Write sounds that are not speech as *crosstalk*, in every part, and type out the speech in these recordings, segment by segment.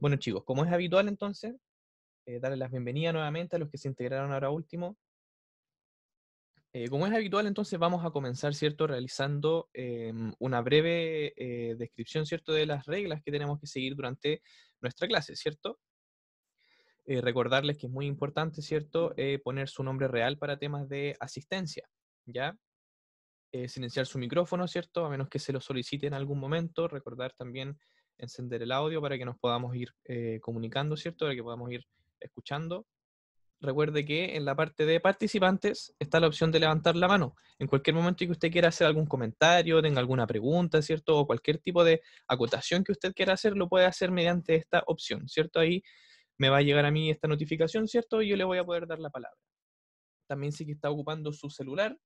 Bueno, chicos, como es habitual entonces, eh, darle las bienvenidas nuevamente a los que se integraron ahora último. Eh, como es habitual, entonces vamos a comenzar, ¿cierto?, realizando em, una breve eh, descripción, ¿cierto?, de las reglas que tenemos que seguir durante nuestra clase, ¿cierto? Eh, recordarles que es muy importante, ¿cierto?, poner su nombre real para temas de asistencia, ¿ya? silenciar su micrófono, ¿cierto?, a menos que se lo solicite en algún momento. Recordar también encender el audio para que nos podamos ir eh, comunicando, ¿cierto? Para que podamos ir escuchando. Recuerde que en la parte de participantes está la opción de levantar la mano. En cualquier momento que usted quiera hacer algún comentario, tenga alguna pregunta, ¿cierto? O cualquier tipo de acotación que usted quiera hacer, lo puede hacer mediante esta opción, ¿cierto? Ahí me va a llegar a mí esta notificación, ¿cierto? Y yo le voy a poder dar la palabra. También sí que está ocupando su celular,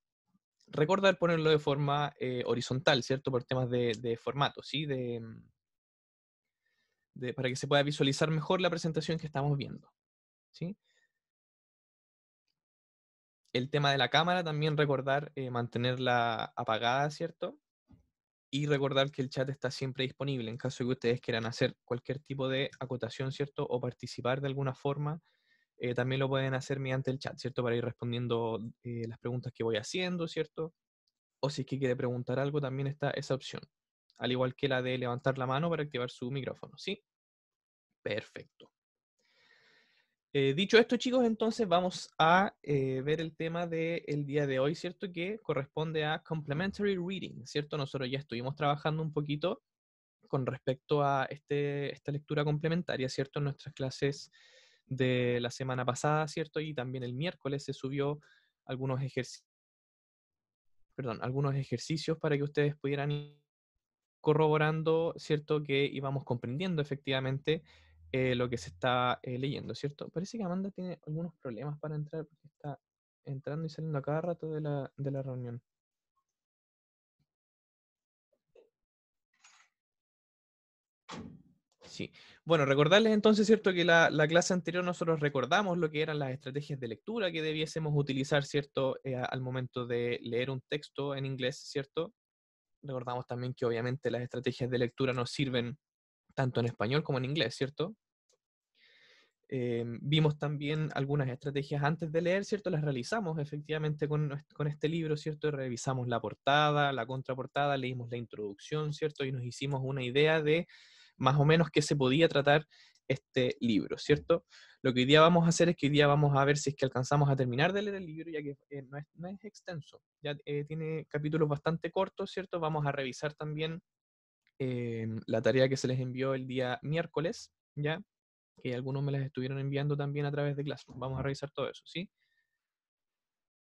recordar ponerlo de forma eh, horizontal, ¿cierto? Por temas de, formato, ¿sí? De, mm, para que se pueda visualizar mejor la presentación que estamos viendo. ¿sí? El tema de la cámara, también recordar eh, mantenerla apagada, ¿cierto? Y recordar que el chat está siempre disponible en caso de que ustedes quieran hacer cualquier tipo de acotación, ¿cierto? O participar de alguna forma. Eh, también lo pueden hacer mediante el chat, ¿cierto? Para ir respondiendo eh, las preguntas que voy haciendo, ¿cierto? O si es que quiere preguntar algo, también está esa opción al igual que la de levantar la mano para activar su micrófono, ¿sí? Perfecto. Eh, dicho esto, chicos, entonces vamos a eh, ver el tema del día de hoy, ¿cierto? Que corresponde a complementary reading, ¿cierto? Nosotros ya estuvimos trabajando un poquito con respecto a este, esta lectura complementaria, ¿cierto? En nuestras clases de la semana pasada, ¿cierto? Y también el miércoles se subió algunos ejercicios, perdón, algunos ejercicios para que ustedes pudieran corroborando, ¿cierto? Que íbamos comprendiendo efectivamente eh, lo que se está eh, leyendo, ¿cierto? Parece que Amanda tiene algunos problemas para entrar porque está entrando y saliendo a cada rato de la, de la reunión. Sí. Bueno, recordarles entonces, ¿cierto? Que la, clase anterior nosotros recordamos lo que eran las estrategias de lectura que debiésemos utilizar, ¿cierto? Eh, al momento de leer un texto en inglés, ¿cierto? recordamos también que obviamente las estrategias de lectura nos sirven tanto en español como en inglés, ¿cierto? Em, vimos también algunas estrategias antes de leer, ¿cierto? Las realizamos efectivamente con, con, este libro, ¿cierto? Revisamos la portada, la contraportada, leímos la introducción, ¿cierto? Y nos hicimos una idea de más o menos qué se podía tratar este libro, ¿cierto? Lo que hoy día vamos a hacer es que hoy día vamos a ver si es que alcanzamos a terminar de leer el libro, ya que eh, no, es, extenso, ya eh, tiene capítulos bastante cortos, ¿cierto? Vamos a revisar también eh, la tarea que se les envió el día miércoles, ¿ya? Que algunos me las estuvieron enviando también a través de Classroom. Vamos a revisar todo eso, ¿sí?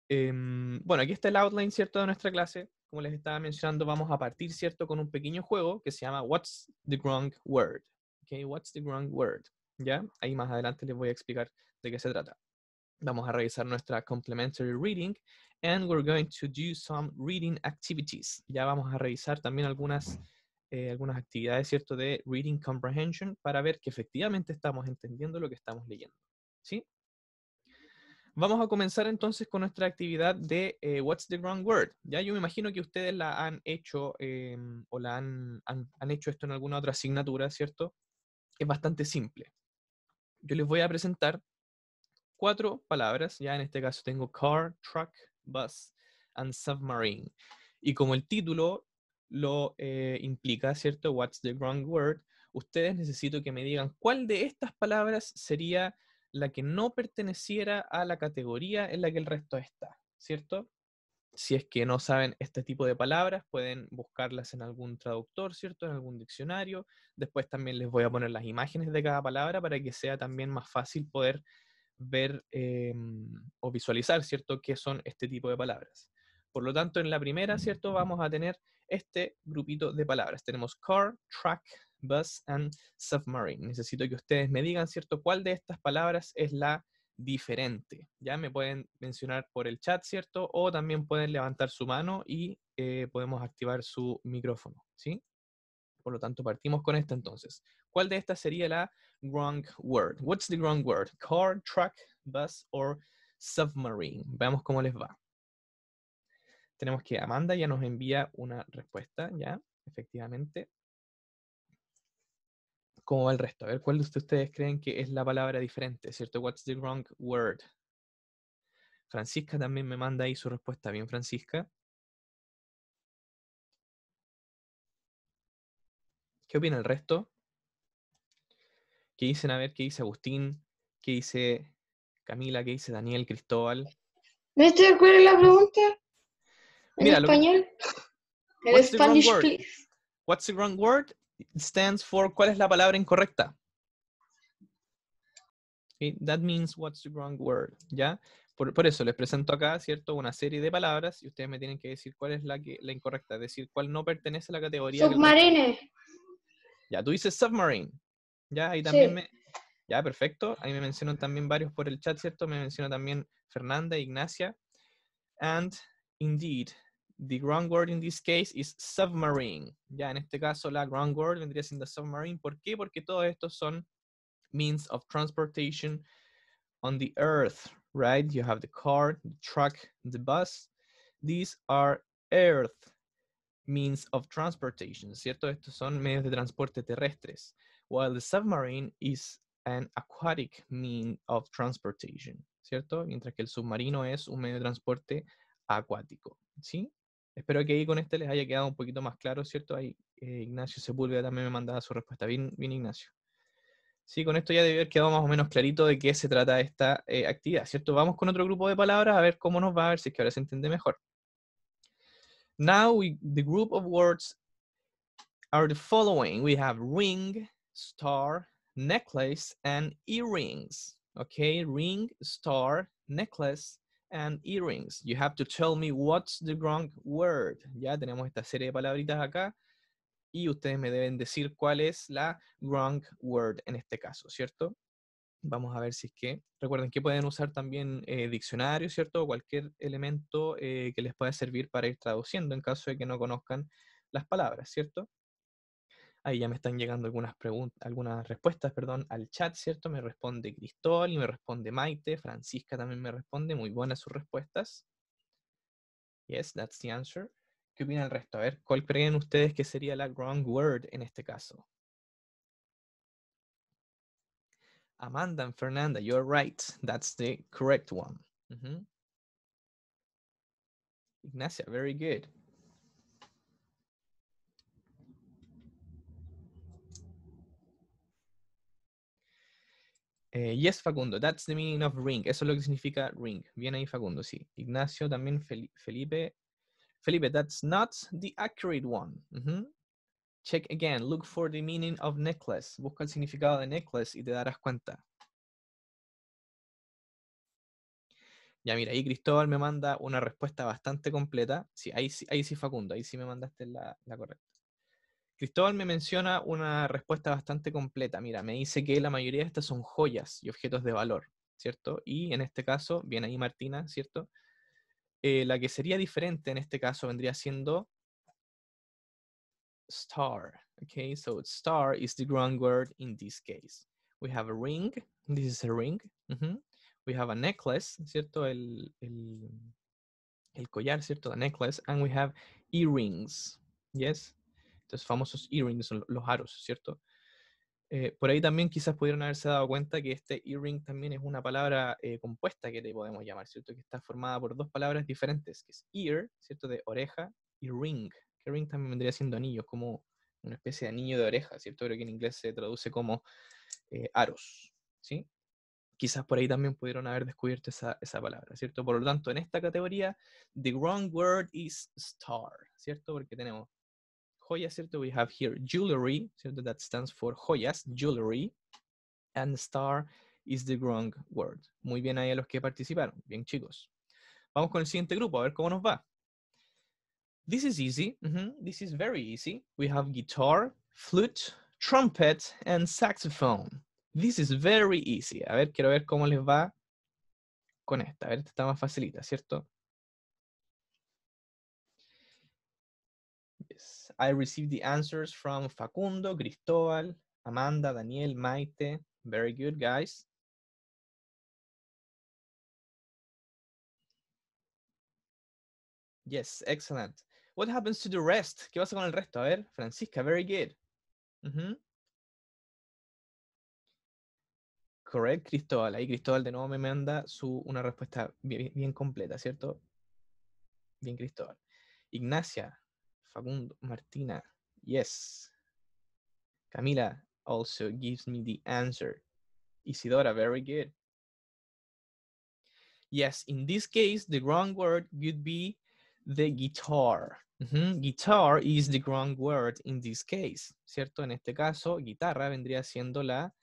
Em, bueno, aquí está el outline, ¿cierto? De nuestra clase como les estaba mencionando, vamos a partir, ¿cierto?, con un pequeño juego que se llama What's the Wrong Word, okay, what's the wrong word? ¿Ya? Ahí más adelante les voy a explicar de qué se trata. Vamos a revisar nuestra complementary reading and we're going to do some reading activities. Ya vamos a revisar también algunas, eh, algunas actividades, ¿cierto? De reading comprehension para ver que efectivamente estamos entendiendo lo que estamos leyendo. ¿Sí? Vamos a comenzar entonces con nuestra actividad de eh, What's the Wrong Word. Ya yo me imagino que ustedes la han hecho em, o la han, han, han, hecho esto en alguna otra asignatura, ¿cierto? es bastante simple. Yo les voy a presentar cuatro palabras, ya en este caso tengo car, truck, bus and submarine. Y como el título lo eh, implica, ¿cierto? What's the wrong word? Ustedes necesito que me digan cuál de estas palabras sería la que no perteneciera a la categoría en la que el resto está, ¿cierto? si es que no saben este tipo de palabras, pueden buscarlas en algún traductor, ¿cierto? En algún diccionario. Después también les voy a poner las imágenes de cada palabra para que sea también más fácil poder ver em, o visualizar, ¿cierto?, qué son este tipo de palabras. Por lo tanto, en la primera, ¿cierto?, vamos a tener este grupito de palabras. Tenemos car, truck, bus and submarine. Necesito que ustedes me digan, ¿cierto?, cuál de estas palabras es la diferente. Ya me pueden mencionar por el chat, ¿cierto? O también pueden levantar su mano y eh, podemos activar su micrófono, ¿sí? Por lo tanto, partimos con esta entonces. ¿Cuál de estas sería la wrong word? What's the wrong word? Car, truck, bus or submarine. Veamos cómo les va. Tenemos que Amanda ya nos envía una respuesta, ¿ya? Efectivamente cómo va el resto. A ver, ¿cuál de ustedes creen que es la palabra diferente, cierto? What's the wrong word? Francisca también me manda ahí su respuesta. Bien, Francisca. ¿Qué opina el resto? ¿Qué dicen? A ver, ¿qué dice Agustín? ¿Qué dice Camila? ¿Qué dice Daniel? ¿Cristóbal? No estoy de acuerdo la pregunta. ¿En español? En Spanish, please. What's the wrong word? stands for ¿cuál es la palabra incorrecta? that means what's the wrong word, ¿ya? Por, eso les presento acá, ¿cierto? Una serie de palabras y ustedes me tienen que decir cuál es la, que, la incorrecta, es decir, cuál no pertenece a la categoría. Submarine. Ya, tú dices submarine. Ya, ahí también me... Ya, perfecto. Ahí me mencionan también varios por el chat, ¿cierto? Me menciona también Fernanda, Ignacia. And indeed, The ground word in this case is submarine. Ya en este caso la ground word vendría siendo submarine. ¿Por qué? Porque todos estos son means of transportation on the earth, right? You have the car, the truck, the bus. These are earth means of transportation, ¿cierto? Estos son medios de transporte terrestres. While the submarine is an aquatic mean of transportation, ¿cierto? Mientras que el submarino es un medio de transporte acuático, ¿sí? Espero que ahí con este les haya quedado un poquito más claro, ¿cierto? Ahí eh, Ignacio Sepúlveda también me mandaba su respuesta. Bien, bien Ignacio. Sí, con esto ya debe haber quedado más o menos clarito de qué se trata esta eh, actividad, ¿cierto? Vamos con otro grupo de palabras a ver cómo nos va, a ver si es que ahora se entiende mejor. Now we, the group of words are the following. We have ring, star, necklace, and earrings. Okay, ring, star, necklace, and earrings. You have to tell me what's the wrong word. Ya tenemos esta serie de palabritas acá y ustedes me deben decir cuál es la wrong word en este caso, ¿cierto? Vamos a ver si es que, recuerden que pueden usar también eh, diccionarios, ¿cierto? O cualquier elemento eh, que les pueda servir para ir traduciendo en caso de que no conozcan las palabras, ¿cierto? Ahí ya me están llegando algunas preguntas, algunas respuestas, perdón, al chat, ¿cierto? Me responde Cristóbal y me responde Maite, Francisca también me responde, muy buenas sus respuestas. Yes, that's the answer. ¿Qué opina el resto? A ver, ¿cuál creen ustedes que sería la wrong word en este caso? Amanda and Fernanda, you're right. That's the correct one. Ignacia, very good. Eh, yes, Facundo, that's the meaning of ring. Eso es lo que significa ring. Bien ahí, Facundo, sí. Ignacio también, Felipe. Felipe, that's not the accurate one. Check again. Look for the meaning of necklace. Busca el significado de necklace y te darás cuenta. Ya, mira, ahí Cristóbal me manda una respuesta bastante completa. Sí, ahí sí, ahí sí Facundo, ahí sí me mandaste la correcta. Cristóbal me menciona una respuesta bastante completa. Mira, me dice que la mayoría de estas son joyas y objetos de valor, ¿cierto? Y en este caso, viene ahí Martina, ¿cierto? Eh, la que sería diferente en este caso vendría siendo star. Okay, so star is the ground word in this case. We have a ring. This is a ring. We have a necklace, ¿cierto? El, collar, ¿cierto? The necklace. And we have earrings. Yes los famosos earrings, los aros, ¿cierto? Eh, por ahí también quizás pudieron haberse dado cuenta que este earring también es una palabra eh, compuesta que le podemos llamar, ¿cierto? Que está formada por dos palabras diferentes, que es ear, ¿cierto? De oreja, y ring, que ring también vendría siendo anillo, como una especie de anillo de oreja, ¿cierto? Creo que en inglés se traduce como eh, aros, ¿sí? Quizás por ahí también pudieron haber descubierto esa, esa palabra, ¿cierto? Por lo tanto, en esta categoría, the wrong word is star, ¿cierto? Porque tenemos joyas, ¿cierto? We have here jewelry, ¿cierto? That stands for joyas, jewelry. And star is the wrong word. Muy bien ahí a los que participaron. Bien, chicos. Vamos con el siguiente grupo, a ver cómo nos va. This is easy. This is very easy. We have guitar, flute, trumpet, and saxophone. This is very easy. A ver, quiero ver cómo les va con esta. A ver, esta está más facilita, ¿cierto? I received the answers from Facundo, Cristóbal, Amanda, Daniel, Maite. Very good, guys. Yes, excellent. What happens to the rest? ¿Qué pasa con el resto? A ver, Francisca, very good. Correct, Cristóbal. Ahí Cristóbal de nuevo me manda su, una respuesta bien completa, ¿cierto? Bien, Cristóbal. Ignacia, Facundo Martina. Yes. Camila also gives me the answer. Isidora, very good. Yes, in this case, the wrong word would be the guitar. Mm -hmm. Guitar is the wrong word in this case, ¿cierto? En este caso, guitarra vendría siendo la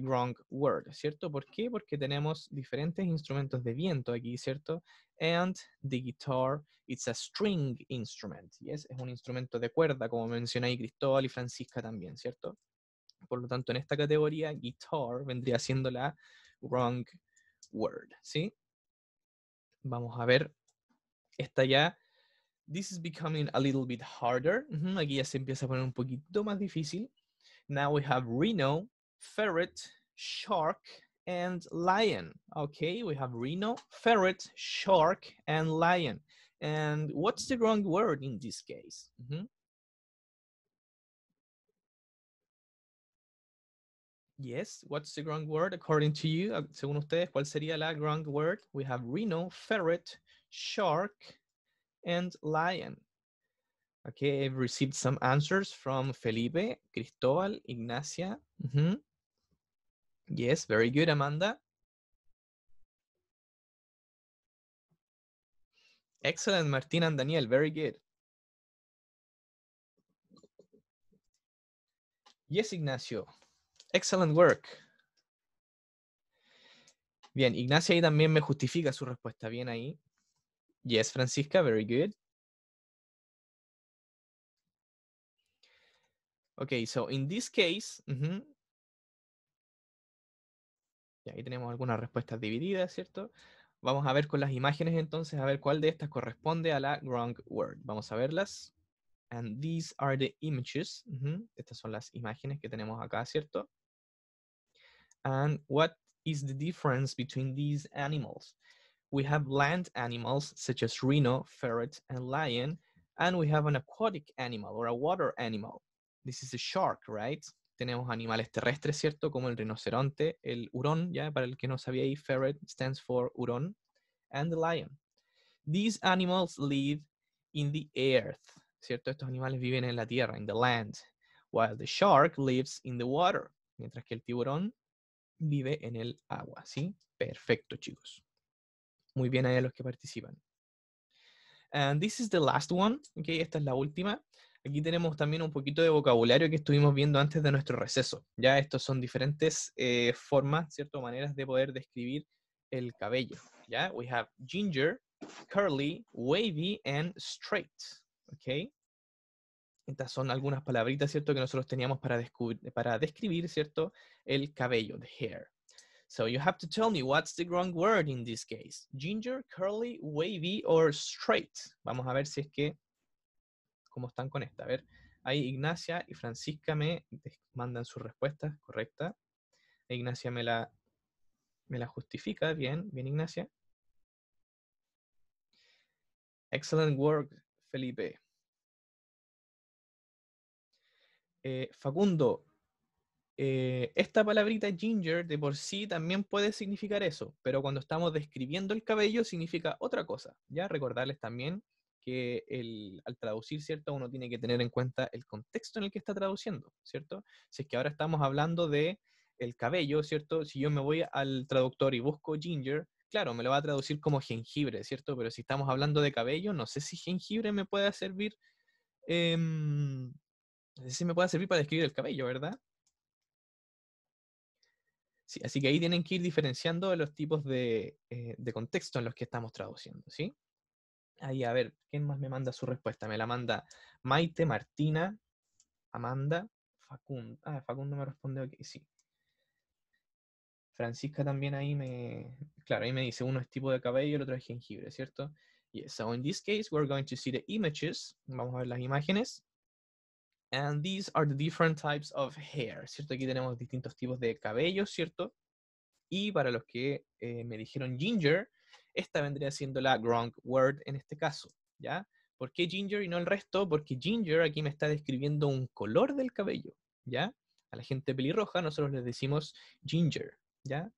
wrong eh, Word, ¿cierto? ¿Por qué? Porque tenemos diferentes instrumentos de viento aquí, ¿cierto? And the guitar, it's a string instrument, ¿yes? Es un instrumento de cuerda, como ahí Cristóbal y Francisca también, ¿cierto? Por lo tanto, en esta categoría, guitar vendría siendo la wrong Word, ¿sí? Vamos a ver, esta ya... This is becoming a little bit harder. aquí ya se empieza a poner un poquito más difícil. Now we have Reno, ferret, shark, and lion. Okay, we have rhino, ferret, shark, and lion. And what's the wrong word in this case? Mm -hmm. Yes, what's the wrong word according to you? Uh, según ustedes, ¿cuál sería la wrong word? We have rhino, ferret, shark, and lion. Okay, I've received some answers from Felipe, Cristobal, Ignacia. Mm -hmm. Yes, very good, Amanda. Excellent, Martina and Daniel. Very good. Yes, Ignacio. Excellent work. Bien, Ignacio ahí también me justifica su respuesta. Bien ahí. Yes, Francisca. Very good. Okay, so in this case, y ahí tenemos algunas respuestas divididas, ¿cierto? Vamos a ver con las imágenes entonces, a ver cuál de estas corresponde a la wrong word. Vamos a verlas. And these are the images. Estas son las imágenes que tenemos acá, ¿cierto? And what is the difference between these animals? We have land animals such as rhino, ferret, and lion, and we have an aquatic animal or a water animal. This is a shark, right? tenemos animales terrestres, ¿cierto? Como el rinoceronte, el hurón, ya para el que no sabía, ferret stands for hurón, and the lion. These animals live in the earth, ¿cierto? Estos animales viven en la tierra, in the land, while the shark lives in the water, mientras que el tiburón vive en el agua, ¿sí? Perfecto, chicos. Muy bien ahí los que participan. And this is the last one, ¿ok? Esta es la última. Aquí tenemos también un poquito de vocabulario que estuvimos viendo antes de nuestro receso. Ya estos son diferentes eh, formas, ¿cierto? Maneras de poder describir el cabello. Ya, we have ginger, curly, wavy and straight. Estas son algunas palabritas, ¿cierto? Que nosotros teníamos para, para describir, ¿cierto? El cabello, the hair. So you have to tell me what's the wrong word in this case. Ginger, curly, wavy or straight. Vamos a ver si es que cómo están con esta. A ver, ahí Ignacia y Francisca me mandan sus respuestas, correcta. E Ignacia me la, me la justifica, bien, bien Ignacia. Excellent work, Felipe. Eh, Facundo, eh, esta palabrita ginger de por sí también puede significar eso, pero cuando estamos describiendo el cabello significa otra cosa. Ya recordarles también al traducir, ¿cierto? Uno tiene que tener en cuenta el contexto en el que está traduciendo, ¿cierto? Si es que ahora estamos hablando de el cabello, ¿cierto? Si yo me voy al traductor y busco ginger, claro, me lo va a traducir como jengibre, ¿cierto? Pero si estamos hablando de cabello, no sé si jengibre me puede servir, em, si me puede servir para describir el cabello, ¿verdad? Sí, así que ahí tienen que ir diferenciando los tipos de, eh, de contexto en los que estamos traduciendo, ¿sí? Ahí, a ver, ¿quién más me manda su respuesta? Me la manda Maite, Martina, Amanda, Facundo. Ah, Facundo me responde, ok, sí. Francisca también ahí me... Claro, ahí me dice, uno es tipo de cabello, el otro es jengibre, ¿cierto? Yes, so in this case, we're going to see the images. Vamos a ver las imágenes. And these are the different types of hair, ¿cierto? Aquí tenemos distintos tipos de cabello, ¿cierto? Y para los que eh, me dijeron ginger, esta vendría siendo la wrong word en este caso, ¿ya? ¿Por qué ginger y no el resto? Porque ginger aquí me está describiendo un color del cabello, ¿ya? A la gente pelirroja nosotros les decimos ginger, ¿ya?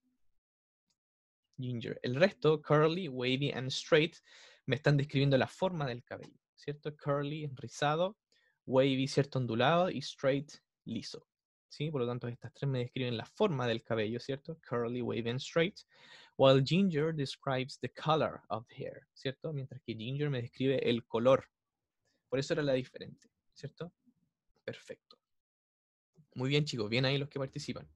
Ginger. El resto, curly, wavy and straight, me están describiendo la forma del cabello, ¿cierto? Curly, rizado, wavy, ¿cierto? Ondulado y straight, liso. ¿Sí? Por lo tanto, estas tres me describen la forma del cabello, ¿cierto? Curly, wavy and straight while ginger describes the color of hair, ¿cierto? Mientras que ginger me describe el color. Por eso era la diferente, ¿cierto? Perfecto. Muy bien, chicos, bien ahí los que participan.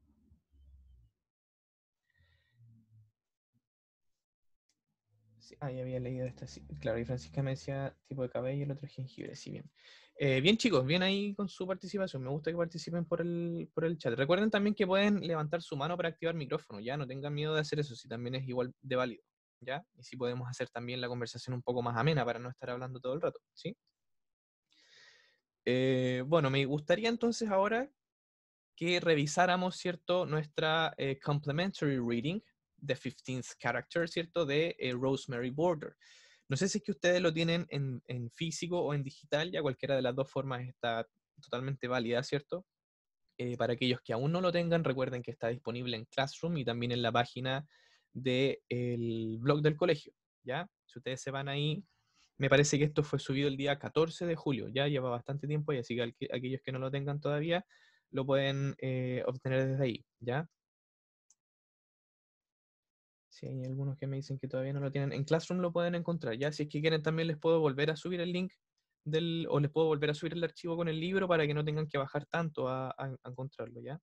Ah, ya había leído esta. Sí. Claro, y Francisca me decía tipo de cabello y el otro jengibre, sí, bien. Eh, bien, chicos, bien ahí con su participación. Me gusta que participen por el, chat. Recuerden también que pueden levantar su mano para activar micrófono, ya no tengan miedo de hacer eso, si también es igual de válido, ¿ya? Y si podemos hacer también la conversación un poco más amena para no estar hablando todo el rato, ¿sí? Eh, bueno, me gustaría entonces ahora que revisáramos, ¿cierto?, nuestra eh, complementary reading, The 15th Character, ¿cierto? De eh, Rosemary Border. No sé si es que ustedes lo tienen en, físico o en digital, ya cualquiera de las dos formas está totalmente válida, ¿cierto? Eh, para aquellos que aún no lo tengan, recuerden que está disponible en Classroom y también en la página del blog del colegio, ¿ya? Si ustedes se van ahí, me parece que esto fue subido el día 14 de julio, ya lleva bastante tiempo y así que aquellos que no lo tengan todavía lo pueden eh, obtener desde ahí, ¿ya? hay algunos que me dicen que todavía no lo tienen, en Classroom lo pueden encontrar, ya si es que quieren también les puedo volver a subir el link del, o les puedo volver a subir el archivo con el libro para que no tengan que bajar tanto a, a encontrarlo, ¿ya?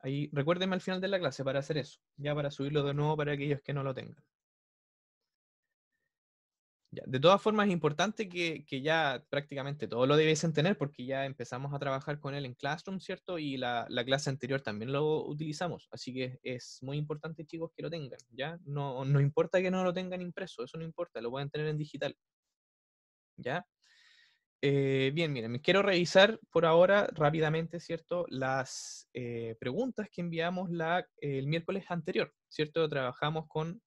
Ahí, recuérdenme al final de la clase para hacer eso, ya para subirlo de nuevo para aquellos que no lo tengan. De todas formas, es importante que, ya prácticamente todo lo debiesen tener porque ya empezamos a trabajar con él en Classroom, ¿cierto? Y la, clase anterior también lo utilizamos. Así que es muy importante, chicos, que lo tengan, ¿ya? No, importa que no lo tengan impreso, eso no importa, lo pueden tener en digital. ¿Ya? Eh, bien, miren, quiero revisar por ahora rápidamente, ¿cierto? Las eh, preguntas que enviamos la, el miércoles anterior, ¿cierto? Trabajamos con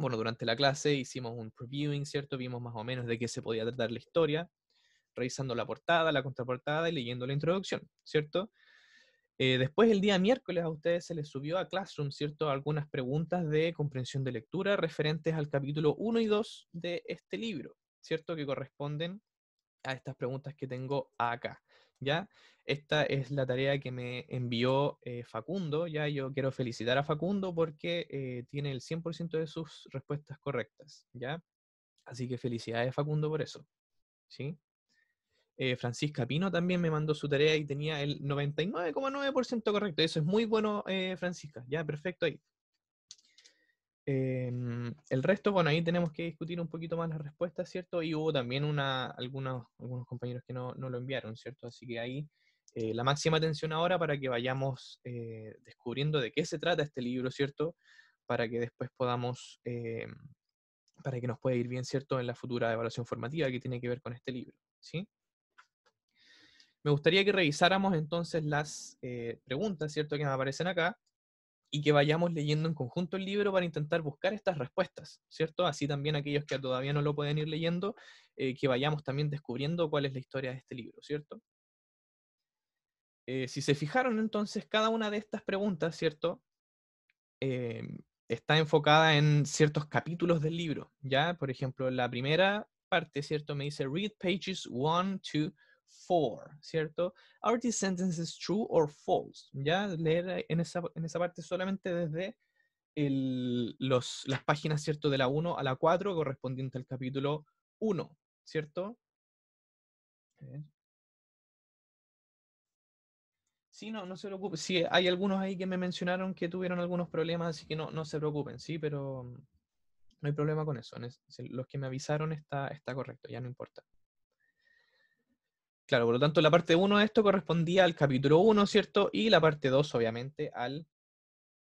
bueno, durante la clase hicimos un previewing, ¿cierto? Vimos más o menos de qué se podía tratar la historia, revisando la portada, la contraportada y leyendo la introducción, ¿cierto? Eh, después, el día miércoles, a ustedes se les subió a Classroom, ¿cierto? Algunas preguntas de comprensión de lectura referentes al capítulo 1 y 2 de este libro, ¿cierto? Que corresponden a estas preguntas que tengo acá. ¿ya? Esta es la tarea que me envió eh, Facundo, ¿ya? Yo quiero felicitar a Facundo porque eh, tiene el 100% de sus respuestas correctas, ¿ya? Así que felicidades Facundo por eso, ¿sí? Eh, Francisca Pino también me mandó su tarea y tenía el 99,9% correcto. Eso es muy bueno, Francisca. Ya, perfecto ahí. Em, el resto, bueno, ahí tenemos que discutir un poquito más las respuestas, ¿cierto? Y hubo también una, algunos, algunos compañeros que no, lo enviaron, ¿cierto? Así que ahí eh, la máxima atención ahora para que vayamos eh, descubriendo de qué se trata este libro, ¿cierto? Para que después podamos, eh, para que nos pueda ir bien, ¿cierto? En la futura evaluación formativa que tiene que ver con este libro, ¿sí? Me gustaría que revisáramos entonces las preguntas, ¿cierto? Que nos aparecen acá y que vayamos leyendo en conjunto el libro para intentar buscar estas respuestas, ¿cierto? Así también aquellos que todavía no lo pueden ir leyendo, eh, que vayamos también descubriendo cuál es la historia de este libro, ¿cierto? Eh, si se fijaron entonces, cada una de estas preguntas, ¿cierto? Em, está enfocada en ciertos capítulos del libro, ¿ya? Por ejemplo, la primera parte, ¿cierto? Me dice, read pages 1 to for, ¿cierto? Are these sentences true or false? Ya leer en esa, parte solamente desde las páginas, ¿cierto? De la 1 a la 4 correspondiente al capítulo 1, ¿cierto? Sí, no, no se preocupen. Sí, hay algunos ahí que me mencionaron que tuvieron algunos problemas, así que no, no se preocupen, sí, pero mm, no hay problema con eso. Los que me avisaron está, está correcto, ya no importa. Claro, por lo tanto, la parte 1 de esto correspondía al capítulo 1, ¿cierto? Y la parte 2, obviamente, al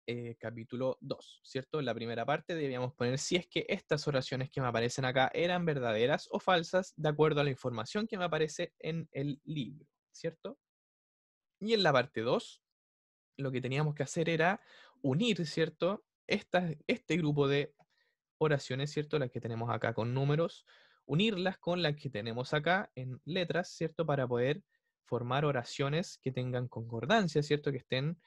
eh, capítulo 2, ¿cierto? En la primera parte debíamos poner si es que estas oraciones que me aparecen acá eran verdaderas o falsas, de acuerdo a la información que me aparece en el libro, ¿cierto? Y en la parte 2, lo que teníamos que hacer era unir, ¿cierto? este grupo de oraciones, ¿cierto? Las que tenemos acá con números, unirlas con las que tenemos acá en letras, ¿cierto? Para poder formar oraciones que tengan concordancia, ¿cierto? Que estén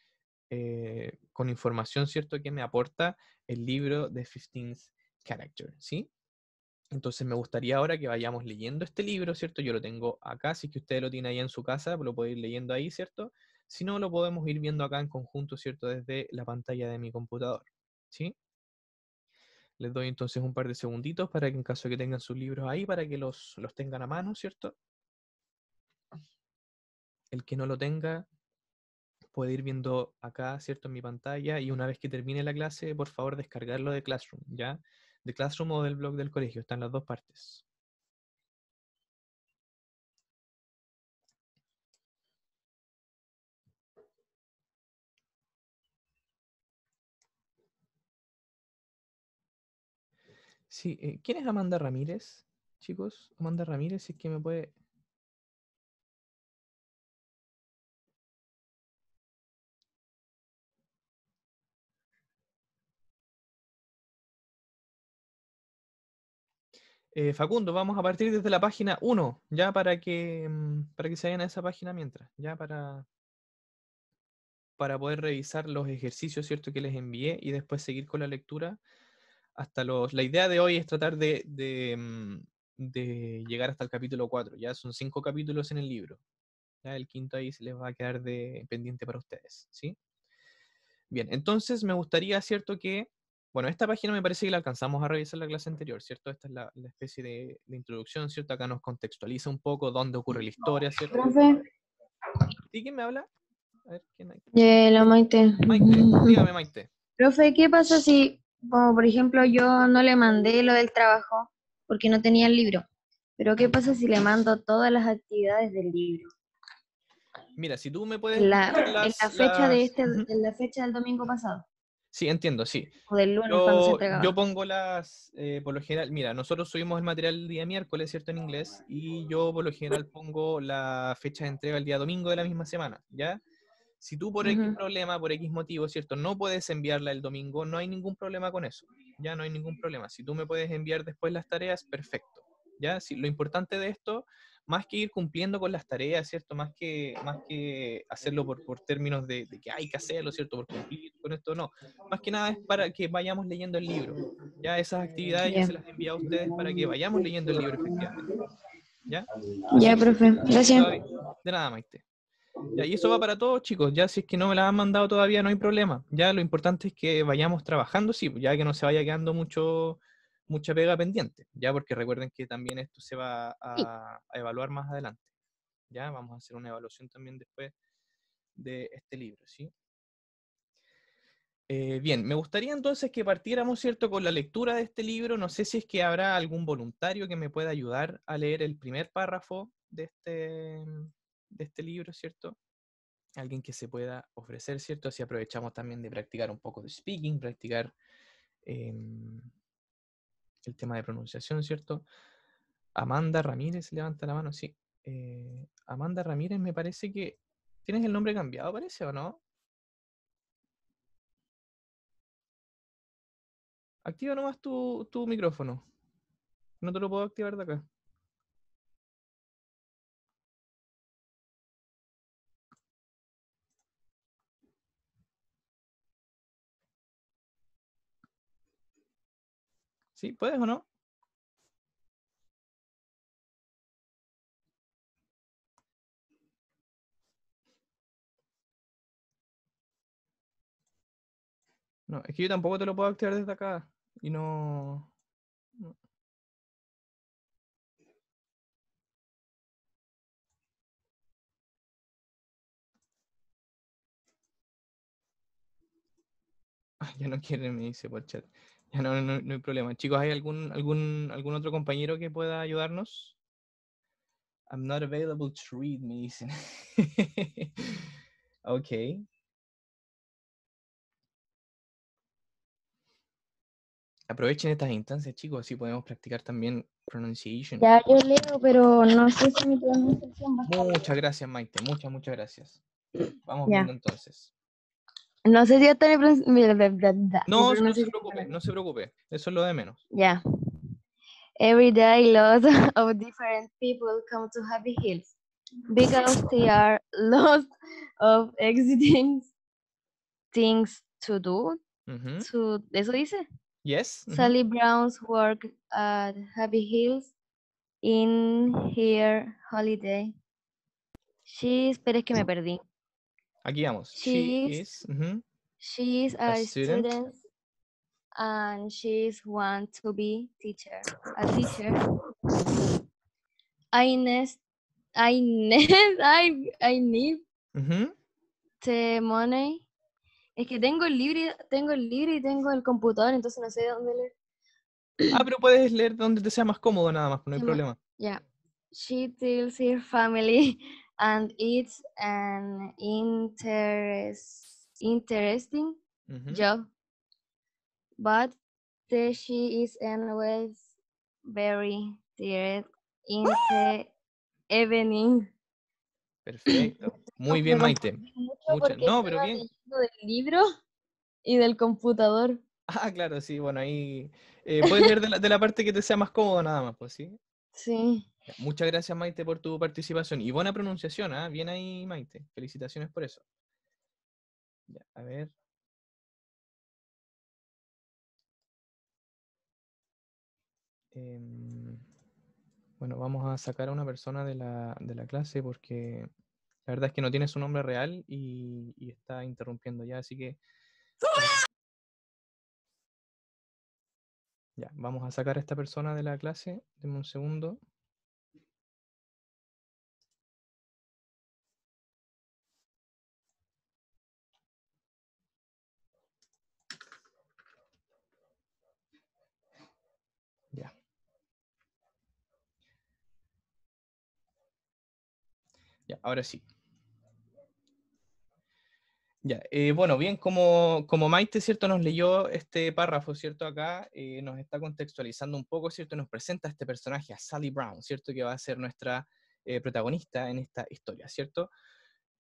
eh, con información, ¿cierto? Que me aporta el libro de 15th Character, ¿sí? Entonces me gustaría ahora que vayamos leyendo este libro, ¿cierto? Yo lo tengo acá, si es que usted lo tiene ahí en su casa, lo puede ir leyendo ahí, ¿cierto? Si no, lo podemos ir viendo acá en conjunto, ¿cierto? Desde la pantalla de mi computador, ¿sí? Les doy entonces un par de segunditos para que en caso de que tengan sus libros ahí, para que los, los tengan a mano, ¿cierto? El que no lo tenga puede ir viendo acá, ¿cierto? En mi pantalla y una vez que termine la clase, por favor descargarlo de Classroom, ¿ya? De Classroom o del blog del colegio, están las dos partes. Sí, eh, ¿quién es Amanda Ramírez, chicos? Amanda Ramírez, si es que me puede... Eh, Facundo, vamos a partir desde la página 1, ya para que, mm, para que se vayan a esa página mientras, ya para, para poder revisar los ejercicios, ¿cierto?, que les envié y después seguir con la lectura hasta La idea de hoy es tratar de, mm, llegar hasta el capítulo 4, ya son cinco capítulos en el libro. ¿ya? El quinto ahí se les va a quedar de, pendiente para ustedes, ¿sí? Bien, entonces me gustaría, ¿cierto? Que, bueno, esta página me parece que la alcanzamos a revisar la clase anterior, ¿cierto? Esta es la, especie de, introducción, ¿cierto? Acá nos contextualiza un poco dónde ocurre la historia, *laughs* ¿cierto? Profe. ¿Y ¿Quién me habla? A ver, ¿quién hay? Eh, la Maite. Maite, dígame Maite. *laughs* Profe, ¿qué pasa si como por ejemplo, yo no le mandé lo del trabajo porque no tenía el libro. Pero ¿qué pasa si le mando todas las actividades del libro? Mira, si tú me puedes... La, en la fecha de este, en la fecha del domingo pasado. Sí, entiendo, sí. O del lunes yo, cuando se entregaba. Yo pongo las, eh, por lo general, mira, nosotros subimos el material el día miércoles, ¿cierto? En inglés, y yo por lo general pongo la fecha de entrega el día domingo de la misma semana, ¿ya? Si tú por X problema, por X motivo, ¿cierto? No puedes enviarla el domingo, no hay ningún problema con eso. Ya no hay ningún problema. Si tú me puedes enviar después las tareas, perfecto. Ya, si, lo importante de esto, más que ir cumpliendo con las tareas, ¿cierto? Más que, más que hacerlo por, por términos de, que hay que hacerlo, ¿cierto? Por cumplir con esto, no. Más que nada es para que vayamos leyendo el libro. Ya esas actividades ya se las envía a ustedes para que vayamos leyendo el libro, ¿Ya? Ya, profe. Gracias. De nada, Maite y eso va para todos, chicos. Ya si es que no me la han mandado todavía, no hay problema. Ya lo importante es que vayamos trabajando, sí, ya que no se vaya quedando mucho, mucha pega pendiente, ya porque recuerden que también esto se va a, evaluar más adelante. Ya vamos a hacer una evaluación también después de este libro, ¿sí? Eh, bien, me gustaría entonces que partiéramos, ¿cierto?, con la lectura de este libro. No sé si es que habrá algún voluntario que me pueda ayudar a leer el primer párrafo de este, de este libro, ¿cierto? Alguien que se pueda ofrecer, ¿cierto? Así aprovechamos también de practicar un poco de speaking, practicar em, el tema de pronunciación, ¿cierto? Amanda Ramírez, levanta la mano, sí. Eh, Amanda Ramírez, me parece que... ¿Tienes el nombre cambiado, parece, o no? Activa nomás tu, tu micrófono. No te lo puedo activar de acá. ¿Sí? ¿Puedes o no? No, es que yo tampoco te lo puedo activar desde acá. Y no... ya no quiere, me dice por chat. *laughs* Ya no, no, hay problema. Chicos, ¿hay algún, algún, algún otro compañero que pueda ayudarnos? I'm not available to read, me dicen. *laughs* ok. Aprovechen estas instancias, chicos, así podemos practicar también pronunciation. Ya, yo leo, pero no sé si mi pronunciación va a Muchas gracias, Maite. Muchas, muchas gracias. Vamos viendo entonces. No sé si No, no, se preocupe, no se preocupe. Eso es lo de menos. Ya. Every day lots *laughs* of different people come to Happy Hills because they are *laughs* lots of exiting things to do. ¿Eso dice? Yes. Sally Brown's work at Happy Hills in here holiday. She, espera, es que me perdí. Aquí vamos. She, is, a, student. and she is want to be teacher, a teacher. I need, I need, *laughs* I, I need the money. Es que tengo el libro, tengo el libro y tengo el computador, entonces no sé dónde leer. Ah, pero puedes leer donde te sea más cómodo nada más, pues, no hay em, problema. She tells her family and it's an interest, interesting mm -hmm. job. But the, she is always very tired in the evening. Perfecto. *laughs* Muy bien, Maite. Mucha... No, pero bien. Del libro y del computador. *laughs* Ah, claro, sí, bueno, ahí eh, puedes ver de la, de la parte que te sea más cómodo nada más, pues sí. Sí. Muchas gracias, Maite, por tu participación. Y buena pronunciación, ¿ah? Bien ahí, Maite. Felicitaciones por eso. a ver. Em, bueno, vamos a sacar a una persona de la, de la, clase porque la verdad es que no tiene su nombre real y, y está interrumpiendo ya, así que... Ya, vamos a sacar a esta persona de la clase. Deme un segundo. Ya, ahora sí. Ya, eh, bueno, bien, como, como Maite, ¿cierto? Nos leyó este párrafo, ¿cierto? Acá eh, nos está contextualizando un poco, ¿cierto? Nos presenta a este personaje, a Sally Brown, ¿cierto? Que va a ser nuestra eh, protagonista en esta historia, ¿cierto?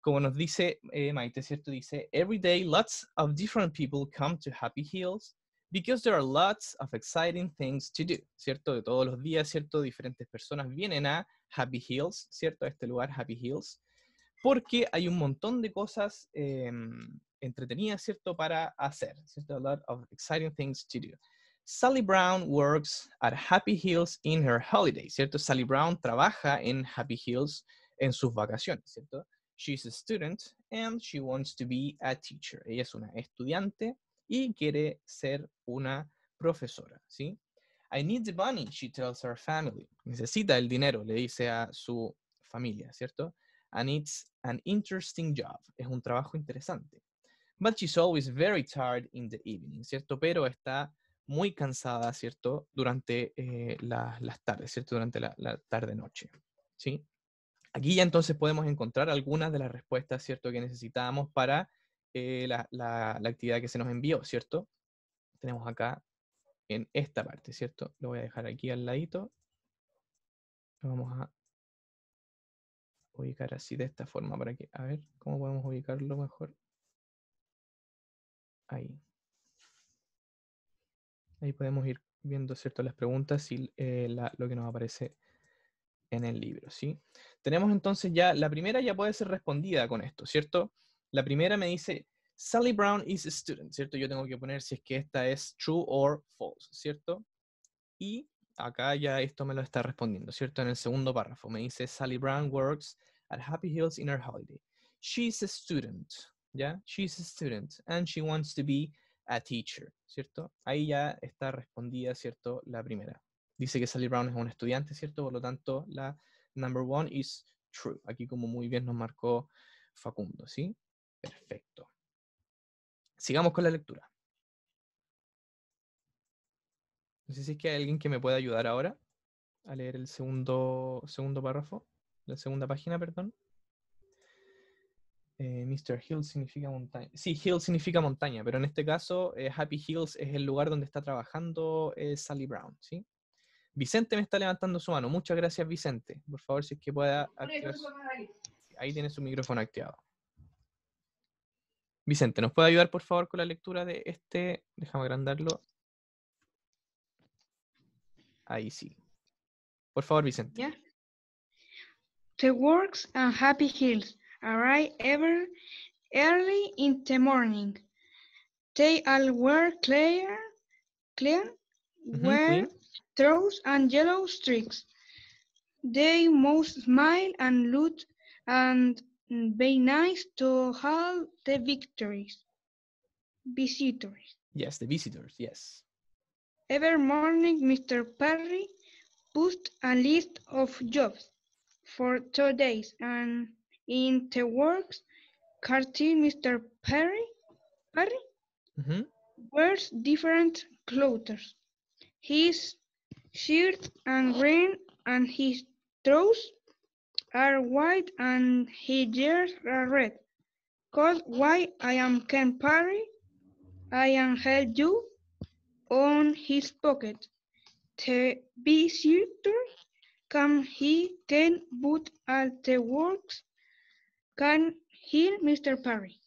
Como nos dice Maite, ¿cierto? Dice, Every day lots of different people come to Happy Hills because there are lots of exciting things to do, ¿cierto? De todos los días, ¿cierto? Diferentes personas vienen a Happy Hills, ¿cierto? este lugar, Happy Hills, porque hay un montón de cosas em, entretenidas, ¿cierto? Para hacer, ¿cierto? A lot of exciting things to do. Sally Brown works at Happy Hills in her holiday, ¿cierto? Sally Brown trabaja en Happy Hills en sus vacaciones, ¿cierto? She's a student and she wants to be a teacher. Ella es una estudiante y quiere ser una profesora, ¿sí? I need the money, she tells her family. Necesita el dinero, le dice a su familia, ¿cierto? And it's an interesting job. Es un trabajo interesante. But she's always very tired in the evening, ¿cierto? Pero está muy cansada, ¿cierto? Durante eh, las tardes, ¿cierto? Durante la, tarde-noche, ¿sí? Aquí ya entonces podemos encontrar algunas de las respuestas, ¿cierto? Que necesitábamos para eh, la, la actividad que se nos envió, ¿cierto? Tenemos acá en esta parte, ¿cierto? Lo voy a dejar aquí al ladito. Lo vamos a ubicar así de esta forma para que, a ver, ¿cómo podemos ubicarlo mejor? Ahí. Ahí podemos ir viendo, ¿cierto? Las preguntas y eh, lo que nos aparece en el libro, ¿sí? Tenemos entonces ya, la primera ya puede ser respondida con esto, ¿cierto? La primera me dice, Sally Brown is a student, ¿cierto? Yo tengo que poner si es que esta es true or false, ¿cierto? Y acá ya esto me lo está respondiendo, ¿cierto? En el segundo párrafo me dice Sally Brown works at Happy Hills in her holiday. She's a student, ¿ya? She's a student and she wants to be a teacher, ¿cierto? Ahí ya está respondida, ¿cierto? La primera. Dice que Sally Brown es un estudiante, ¿cierto? Por lo tanto, la number one is true. Aquí como muy bien nos marcó Facundo, ¿sí? Perfecto. Sigamos con la lectura. No sé si es que hay alguien que me pueda ayudar ahora a leer el segundo, segundo párrafo, la segunda página, perdón. Eh, Mr. Hill significa montaña. Sí, Hill significa montaña, pero en este caso eh, Happy Hills es el lugar donde está trabajando eh, Sally Brown, ¿sí? Vicente me está levantando su mano. Muchas gracias, Vicente. Por favor, si es que pueda... Ahí tiene su micrófono activado. Vicente, ¿nos puede ayudar por favor con la lectura de este? Déjame agrandarlo. Ahí sí. Por favor, Vicente. The works and happy hills arrive ever early in the morning. They all were clear, clear, wear throws and yellow streaks. They most smile and look and Mm, be nice to all the victories, visitors. Yes, the visitors, yes. Every morning, Mr. Perry put a list of jobs for two days and in the works cartoon Mr. Perry, Perry mm -hmm. wears different clothes. His shirt and green and his trousers are white and his ears are red. Cause why I am Ken Parry, I am held you on his pocket. The visitor can he can boot at the works. Can he, Mr. Parry?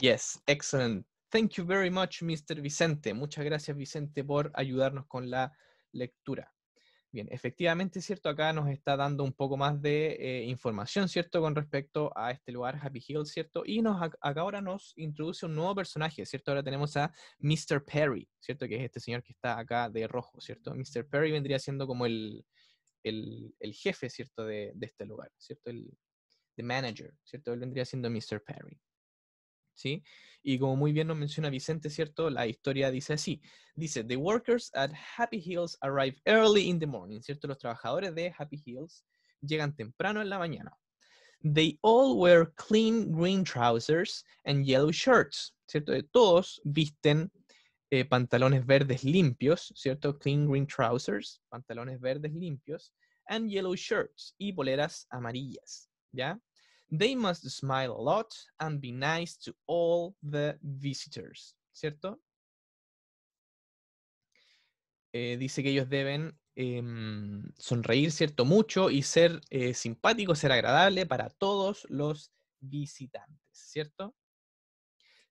Yes, excellent. Thank you very much, Mr. Vicente. Muchas gracias, Vicente, por ayudarnos con la lectura. Bien, efectivamente, ¿cierto? Acá nos está dando un poco más de eh, información, ¿cierto? Con respecto a este lugar, Happy Hill, ¿cierto? Y nos, acá ahora nos introduce un nuevo personaje, ¿cierto? Ahora tenemos a Mr. Perry, ¿cierto? Que es este señor que está acá de rojo, ¿cierto? Mr. Perry vendría siendo como el, jefe, ¿cierto? De, de, este lugar, ¿cierto? El the manager, ¿cierto? Él vendría siendo Mr. Perry. ¿sí? Y como muy bien nos menciona Vicente, ¿cierto? La historia dice así. Dice, The workers at Happy Hills arrive early in the morning, ¿cierto? Los trabajadores de Happy Hills llegan temprano en la mañana. They all wear clean green trousers and yellow shirts, ¿cierto? Eh, todos visten eh, pantalones verdes limpios, ¿cierto? Clean green trousers, pantalones verdes limpios, and yellow shirts y poleras amarillas, ¿ya? They must smile a lot and be nice to all the visitors, ¿cierto? Eh, dice que ellos deben em, sonreír, ¿cierto? Mucho y ser eh, simpático, ser agradable para todos los visitantes, ¿cierto?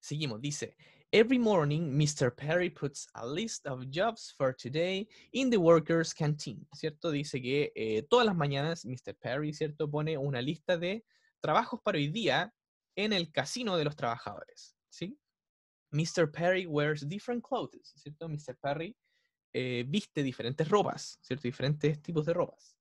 Seguimos, dice, Every morning, Mr. Perry puts a list of jobs for today in the workers' canteen, ¿cierto? Dice que eh, todas las mañanas Mr. Perry, ¿cierto? Pone una lista de trabajos para hoy día en el casino de los trabajadores, ¿sí? Mr. Perry wears different clothes, ¿cierto? Mr. Perry eh, viste diferentes ropas, ¿cierto? Diferentes tipos de ropas.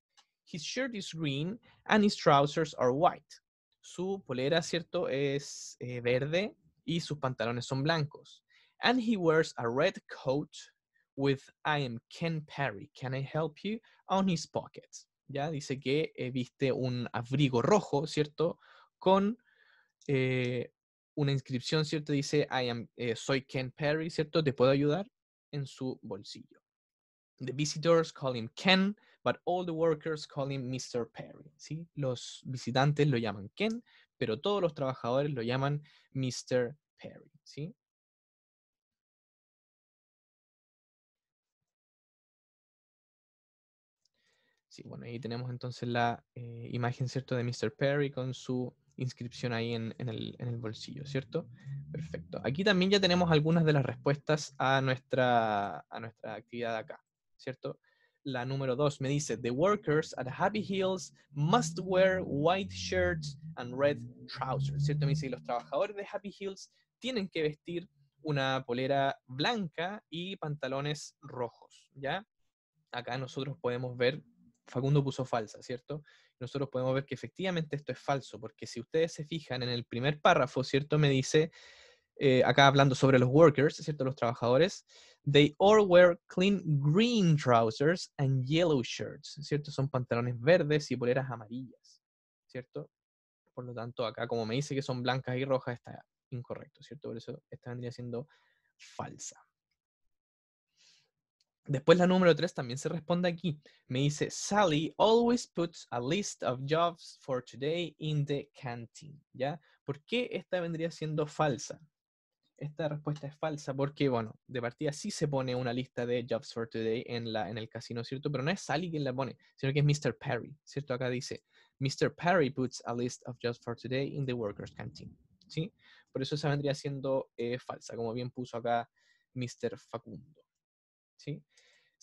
His shirt is green and his trousers are white. Su polera, ¿cierto? Es eh, verde y sus pantalones son blancos. And he wears a red coat with I am Ken Perry, can I help you? on his pockets ya dice que eh, viste un abrigo rojo, ¿cierto? Con eh, una inscripción, ¿cierto? Dice, I am, eh, soy Ken Perry, ¿cierto? Te puedo ayudar en su bolsillo. The visitors call him Ken, but all the workers call him Mr. Perry, ¿sí? Los visitantes lo llaman Ken, pero todos los trabajadores lo llaman Mr. Perry, ¿sí? Sí, bueno, ahí tenemos entonces la eh, imagen, ¿cierto? De Mr. Perry con su inscripción ahí en, el, bolsillo, ¿cierto? Perfecto. Aquí también ya tenemos algunas de las respuestas a nuestra, a nuestra actividad acá, ¿cierto? La número dos me dice, the workers at Happy Hills must wear white shirts and red trousers, ¿cierto? Me dice, los trabajadores de Happy Hills tienen que vestir una polera blanca y pantalones rojos, ¿ya? Acá nosotros podemos ver Facundo puso falsa, ¿cierto? Nosotros podemos ver que efectivamente esto es falso, porque si ustedes se fijan en el primer párrafo, ¿cierto? Me dice, eh, acá hablando sobre los workers, ¿cierto? Los trabajadores, they all wear clean green trousers and yellow shirts, ¿cierto? Son pantalones verdes y poleras amarillas, ¿cierto? Por lo tanto, acá como me dice que son blancas y rojas, está incorrecto, ¿cierto? Por eso esta vendría siendo falsa. Después la número 3 también se responde aquí. Me dice, Sally always puts a list of jobs for today in the canteen. ¿Ya? ¿Por qué esta vendría siendo falsa? Esta respuesta es falsa porque, bueno, de partida sí se pone una lista de jobs for today en, la, en el casino, ¿cierto? Pero no es Sally quien la pone, sino que es Mr. Perry, ¿cierto? Acá dice, Mr. Perry puts a list of jobs for today in the workers' canteen. ¿Sí? Por eso esa vendría siendo eh, falsa, como bien puso acá Mr. Facundo. ¿Sí?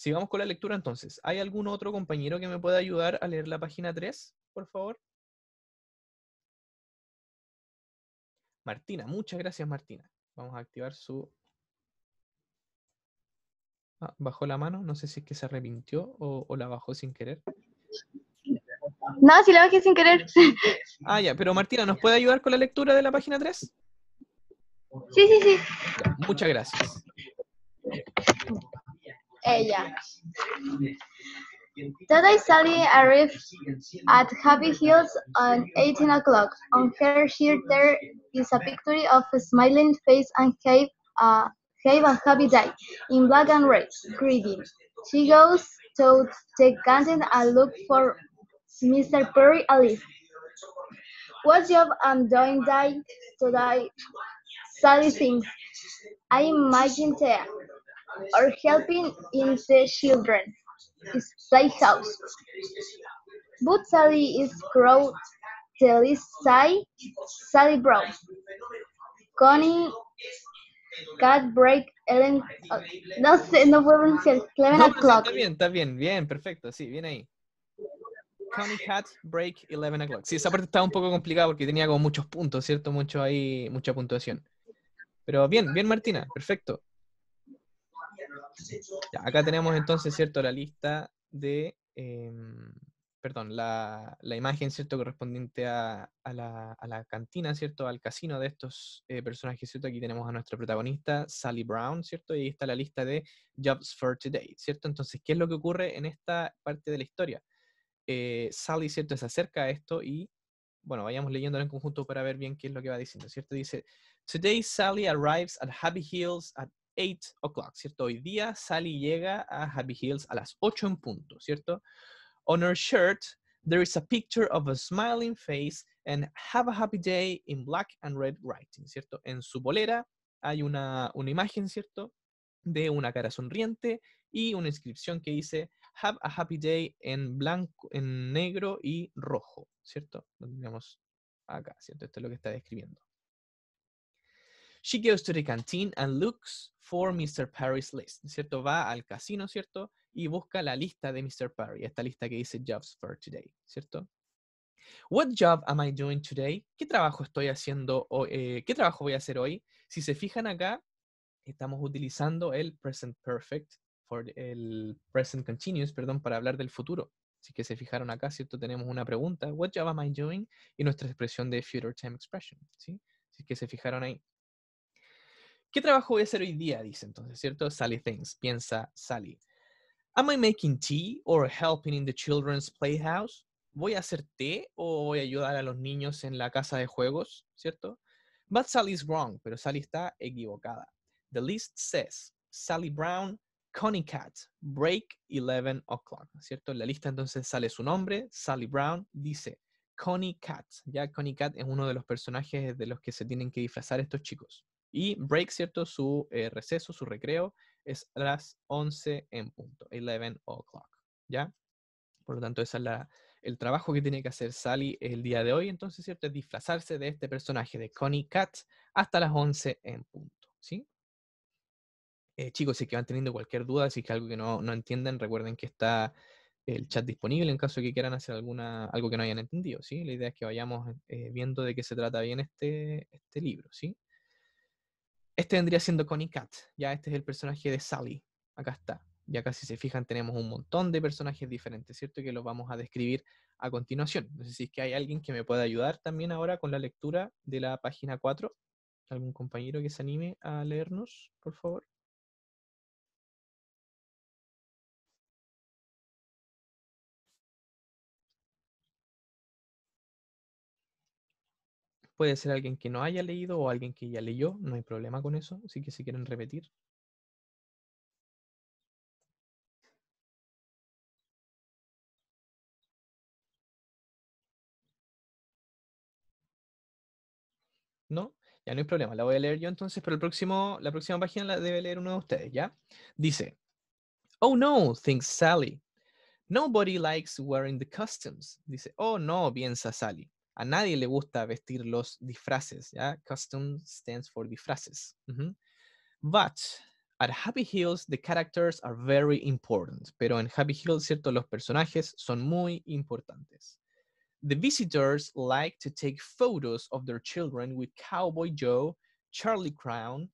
vamos con la lectura entonces. ¿Hay algún otro compañero que me pueda ayudar a leer la página 3, por favor? Martina, muchas gracias Martina. Vamos a activar su... Ah, bajó la mano, no sé si es que se arrepintió o, la bajó sin querer. No, si la bajé sin querer. Ah, ya, pero Martina, ¿nos puede ayudar con la lectura de la página 3? Sí, sí, sí. muchas gracias. ella. Eh, today Sally arrived at Happy Hills at 18 o'clock. On her chair there is a picture of a smiling face and have a, have a happy day in black and red greeting. She goes to the garden and look for Mr. Perry Alice. What job am doing today? Sally thinks. I imagine there or helping in the children's playhouse. But Sally is crow Sally Sally, Sally Brown. Connie Cat Break Ellen uh, no sé, no puedo pronunciar. eleven pues O'Clock. Está bien, está bien, bien, perfecto, sí, bien ahí. Connie Cat Break 11 o'clock. Sí, esa parte estaba un poco complicada porque tenía como muchos puntos, ¿cierto? Mucho ahí, mucha puntuación. Pero bien, bien Martina, perfecto acá tenemos entonces, ¿cierto? La lista de, em, perdón, la, imagen, ¿cierto? Correspondiente a, la, cantina, ¿cierto? Al casino de estos eh, personajes, ¿cierto? Aquí tenemos a nuestra protagonista, Sally Brown, ¿cierto? Y ahí está la lista de Jobs for Today, ¿cierto? Entonces, ¿qué es lo que ocurre en esta parte de la historia? Eh, Sally, ¿cierto? Se acerca a esto y bueno, vayamos leyéndolo en conjunto para ver bien qué es lo que va diciendo, ¿cierto? Dice, Today Sally arrives at Happy Hills at 8 o'clock, ¿cierto? Hoy día Sally llega a Happy Hills a las 8 en punto, ¿cierto? On her shirt, there is a picture of a smiling face and have a happy day in black and red writing, ¿cierto? En su bolera hay una, una imagen, ¿cierto? De una cara sonriente y una inscripción que dice have a happy day en blanco, en negro y rojo, ¿cierto? Lo tenemos acá, ¿cierto? Esto es lo que está describiendo. She goes to the canteen and looks for Mr. Parry's list, ¿cierto? Va al casino, ¿cierto? Y busca la lista de Mr. Parry, esta lista que dice jobs for today, ¿cierto? What job am I doing today? ¿Qué trabajo estoy haciendo hoy? Eh, ¿Qué trabajo voy a hacer hoy? Si se fijan acá, estamos utilizando el present perfect, for el present continuous, perdón, para hablar del futuro. Así que se fijaron acá, ¿cierto? Tenemos una pregunta, what job am I doing? Y nuestra expresión de future time expression, ¿sí? Así que se fijaron ahí. ¿Qué trabajo voy a hacer hoy día? Dice entonces, ¿cierto? Sally thinks, piensa Sally. Am I making tea or helping in the children's playhouse? ¿Voy a hacer té o voy a ayudar a los niños en la casa de juegos? ¿Cierto? But Sally's wrong, pero Sally está equivocada. The list says Sally Brown, Connie Cat, break 11 o'clock, ¿cierto? En la lista entonces sale su nombre, Sally Brown, dice Connie Cat. Ya Connie Cat es uno de los personajes de los que se tienen que disfrazar estos chicos. Y break, ¿cierto? Su eh, receso, su recreo es a las 11 en punto, 11 o'clock, ¿ya? Por lo tanto, ese es la, el trabajo que tiene que hacer Sally el día de hoy, entonces, ¿cierto? Es disfrazarse de este personaje de Connie Katz hasta las 11 en punto, ¿sí? Eh, chicos, si es que van teniendo cualquier duda, si es que algo que no, no entienden, recuerden que está el chat disponible en caso de que quieran hacer alguna, algo que no hayan entendido, ¿sí? La idea es que vayamos eh, viendo de qué se trata bien este, este libro, ¿sí? Este vendría siendo Connie Cat, ya este es el personaje de Sally, acá está. Ya casi se fijan, tenemos un montón de personajes diferentes, ¿cierto? Que los vamos a describir a continuación. No sé si es que hay alguien que me pueda ayudar también ahora con la lectura de la página 4. ¿Algún compañero que se anime a leernos, por favor? Puede ser alguien que no haya leído o alguien que ya leyó, no hay problema con eso, así que si quieren repetir. ¿No? Ya no hay problema, la voy a leer yo entonces, pero la próxima página la debe leer uno de ustedes, ¿ya? Dice, Oh no, thinks Sally. Nobody likes wearing the customs. Dice, oh no, piensa Sally. a nadie le gusta vestir los disfraces, ¿ya? Custom stands for disfraces. Uh -huh. But at Happy Hills, the characters are very important. Pero en Happy Hills, ¿cierto? Los personajes son muy importantes. The visitors like to take photos of their children with Cowboy Joe, Charlie Crown,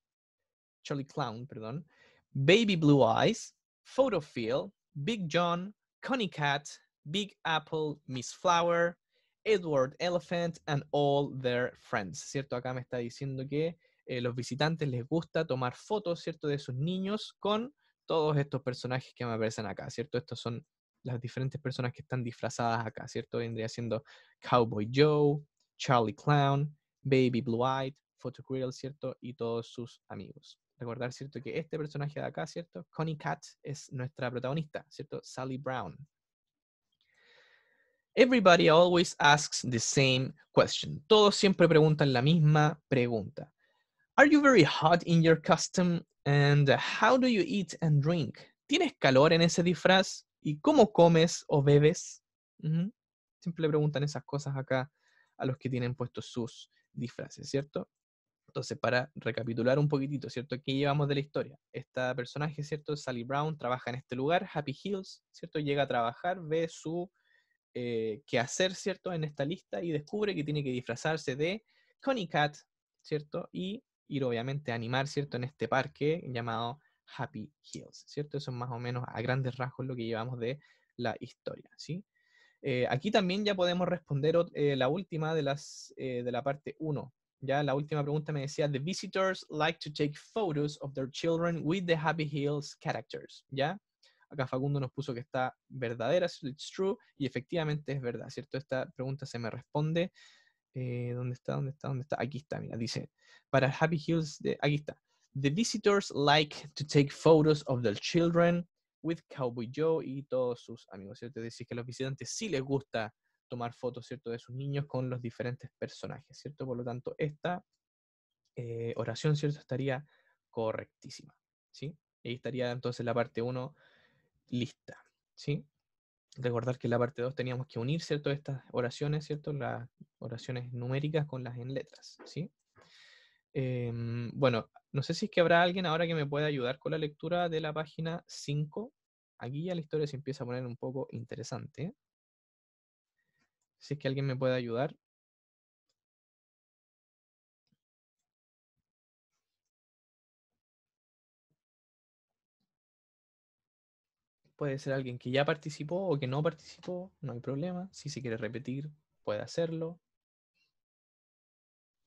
Charlie Clown, perdón, Baby Blue Eyes, photo Photophil, Big John, Connie Cat, Big Apple, Miss Flower, Edward, Elephant and All Their Friends, ¿cierto? Acá me está diciendo que eh, los visitantes les gusta tomar fotos, ¿cierto? De sus niños con todos estos personajes que me aparecen acá, ¿cierto? Estos son las diferentes personas que están disfrazadas acá, ¿cierto? Vendría siendo Cowboy Joe, Charlie Clown, Baby Blue Eyed, Photogrill, ¿cierto? Y todos sus amigos. Recordar, ¿cierto? Que este personaje de acá, ¿cierto? Connie Cat es nuestra protagonista, ¿cierto? Sally Brown, Everybody always asks the same question. Todos siempre preguntan la misma pregunta. Are you very hot in your costume? And how do you eat and drink? ¿Tienes calor en ese disfraz? ¿Y cómo comes o bebes? Siempre le preguntan esas cosas acá a los que tienen puestos sus disfraces, ¿cierto? Entonces, para recapitular un poquitito, ¿cierto? ¿Qué llevamos de la historia? Esta personaje, ¿cierto? Sally Brown trabaja en este lugar, Happy Hills, ¿cierto? Llega a trabajar, ve su eh, qué hacer, ¿cierto? En esta lista y descubre que tiene que disfrazarse de Connie Cat, ¿cierto? Y ir obviamente a animar, ¿cierto? En este parque llamado Happy Hills, ¿cierto? Eso es más o menos a grandes rasgos lo que llevamos de la historia, ¿sí? Eh, aquí también ya podemos responder eh, la última de, las, de la parte 1. Ya la última pregunta me decía, the visitors like to take photos of their children with the Happy Hills characters, ¿ya? Acá Facundo nos puso que está verdadera, it's true, y efectivamente es verdad, ¿cierto? Esta pregunta se me responde. Eh, ¿Dónde está? ¿Dónde está? ¿Dónde está? Aquí está, mira, dice, para Happy Hills, aquí está. The visitors like to take photos of their children with Cowboy Joe y todos sus amigos, ¿cierto? Es decir, que a los visitantes sí les gusta tomar fotos, ¿cierto? De sus niños con los diferentes personajes, ¿cierto? Por lo tanto, esta eh, oración, ¿cierto? Estaría correctísima, ¿sí? Ahí estaría entonces la parte 1 lista. ¿sí? Recordar que en la parte 2 teníamos que unir todas estas oraciones, ¿cierto? las oraciones numéricas con las en letras. ¿sí? Em, bueno, no sé si es que habrá alguien ahora que me pueda ayudar con la lectura de la página 5. Aquí ya la historia se empieza a poner un poco interesante. Si es que alguien me puede ayudar. puede ser alguien que ya participó o que no participó, no hay problema. Si se quiere repetir, puede hacerlo.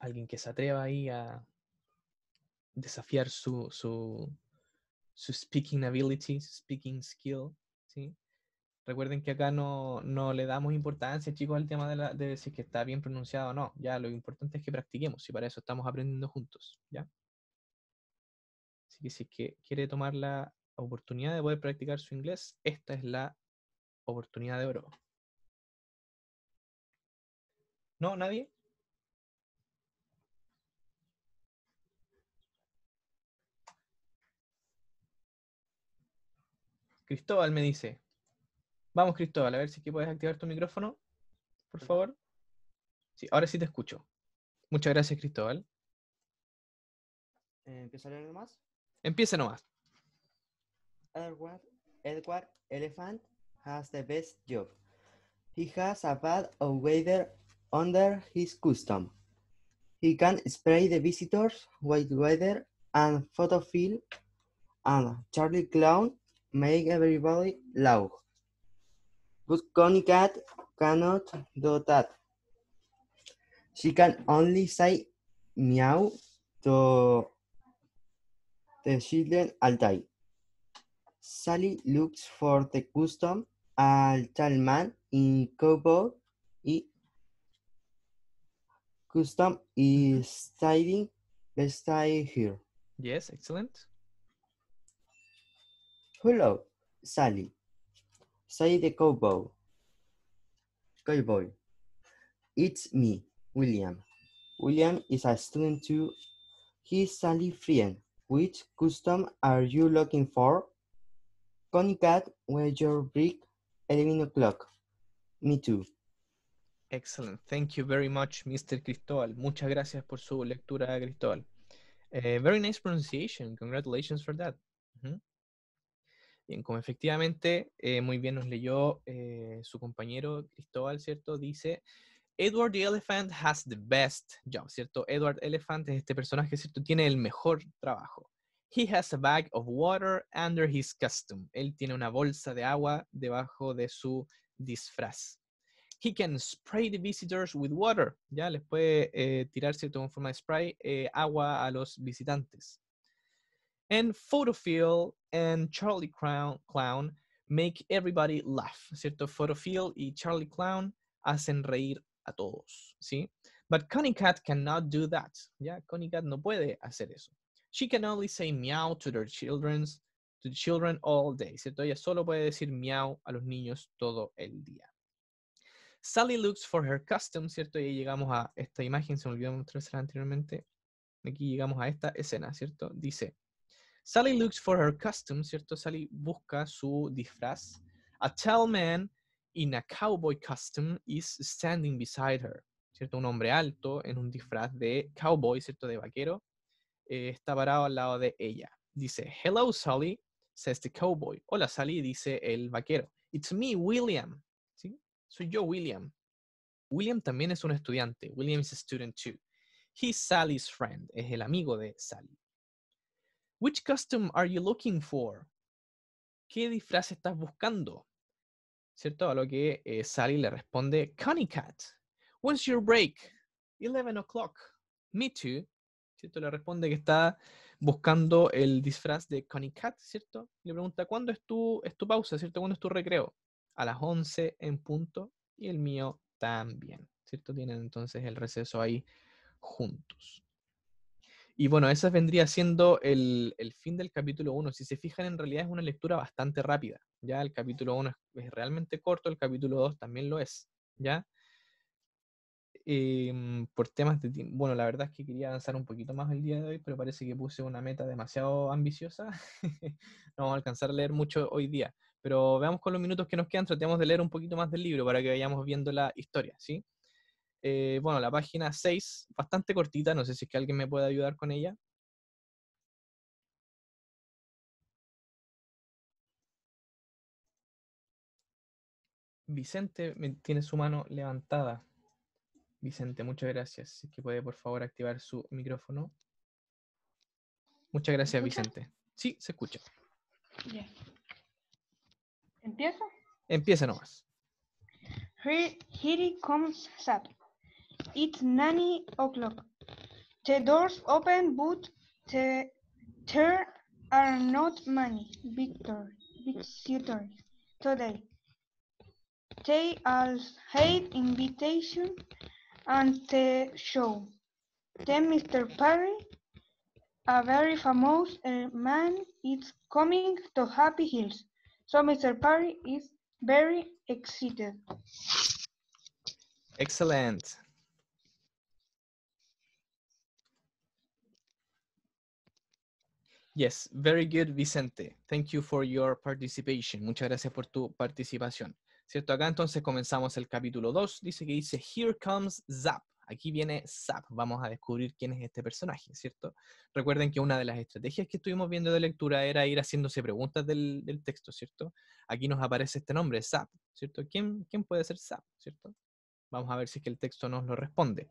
Alguien que se atreva ahí a desafiar su, speaking ability, su speaking skill, ¿sí? Recuerden que acá no, le damos importancia, chicos, al tema de, la, que está bien pronunciado o no. Ya lo importante es que practiquemos y para eso estamos aprendiendo juntos, ¿ya? Así que si que quiere tomar la, oportunidad de poder practicar su inglés, esta es la oportunidad de oro. ¿No? ¿Nadie? Cristóbal me dice. Vamos, Cristóbal, a ver si aquí puedes activar tu micrófono, por favor. Sí, ahora sí te escucho. Muchas gracias, Cristóbal. Eh, ¿Empieza a leer nomás? Empieza nomás. Edward, Edward Elephant has the best job. He has a bag of weather under his custom. He can spray the visitors with weather and film, and Charlie Clown make everybody laugh. But Connie Cat cannot do that. She can only say meow to the children all day. Sally looks for the custom al tall man in cowboy custom is Best beside here. Yes, excellent. Hello, Sally. Say the cowboy. Cowboy. It's me, William. William is a student too. He's Sally's friend. Which custom are you looking for? cat, where your brick? 11 o'clock. Me too. Excellent. Thank you very much, Mr. Cristóbal. Muchas gracias por su lectura, Cristóbal. Eh, very nice pronunciation. Congratulations for that. Bien, como efectivamente eh, muy bien nos leyó eh, su compañero Cristóbal, ¿cierto? Dice, Edward the Elephant has the best job, ¿cierto? Edward Elephant es este personaje, ¿cierto? Tiene el mejor trabajo. He has a bag of water under his costume. Él tiene una bolsa de agua debajo de su disfraz. He can spray the visitors with water. Ya les puede eh, tirar cierto en forma de spray eh, agua a los visitantes. And Photofield and Charlie Crown, Clown make everybody laugh. Cierto, Photofield y Charlie Clown hacen reír a todos, ¿sí? But Connie Cat cannot do that. Ya, Connie Cat no puede hacer eso. She can only say meow to their to children all day, ¿cierto? Ella solo puede decir meow a los niños todo el día. Sally looks for her custom, ¿cierto? Y llegamos a esta imagen, se me olvidó mostrarla anteriormente. Aquí llegamos a esta escena, ¿cierto? Dice, Sally looks for her custom, ¿cierto? Sally busca su disfraz. A tall man in a cowboy costume is standing beside her, ¿cierto? Un hombre alto en un disfraz de cowboy, ¿cierto? De vaquero, eh, está parado al lado de ella. Dice, Hello, Sally, says the cowboy. Hola, Sally, dice el vaquero. It's me, William. ¿Sí? Soy yo, William. William también es un estudiante. William is a student too. He's Sally's friend. Es el amigo de Sally. Which costume are you looking for? ¿Qué disfraz estás buscando? ¿Cierto? A lo que eh, Sally le responde, Connie Cat. When's your break? Eleven o'clock. Me too. ¿cierto? Le responde que está buscando el disfraz de Connie Cat, ¿cierto? Le pregunta, ¿cuándo es tu, es tu pausa, ¿cierto? ¿Cuándo es tu recreo? A las 11 en punto y el mío también, ¿cierto? Tienen entonces el receso ahí juntos. Y bueno, ese vendría siendo el, fin del capítulo 1. Si se fijan, en realidad es una lectura bastante rápida. Ya el capítulo 1 es, es realmente corto, el capítulo 2 también lo es. ¿Ya? Em, por temas de Bueno, la verdad es que quería avanzar un poquito más el día de hoy, pero parece que puse una meta demasiado ambiciosa. *laughs* no vamos a alcanzar a leer mucho hoy día. Pero veamos con los minutos que nos quedan, tratemos de leer un poquito más del libro para que vayamos viendo la historia, ¿sí? Eh, bueno, la página 6, bastante cortita, no sé si es que alguien me puede ayudar con ella. Vicente tiene su mano levantada. Vicente, muchas gracias. Así que puede por favor activar su micrófono. Muchas gracias, Vicente. Sí, se escucha. ¿Empieza? Empieza nomás. Here, comes It's nanny o'clock. The doors open, but the, there are not many Victor, Victor, today. They all hate invitation and the show. Then Mr. Perry, a very famous uh, man, is coming to Happy Hills. So Mr. Perry is very excited. Excellent. Yes, very good, Vicente. Thank you for your participation. Muchas gracias por tu participación. ¿Cierto? Acá entonces comenzamos el capítulo 2, dice que dice, Here comes Zap. Aquí viene Zap, vamos a descubrir quién es este personaje, ¿cierto? Recuerden que una de las estrategias que estuvimos viendo de lectura era ir haciéndose preguntas del, texto, ¿cierto? Aquí nos aparece este nombre, Zap, ¿cierto? ¿Quién, quién puede ser Zap, ¿cierto? Vamos a ver si es que el texto nos lo responde.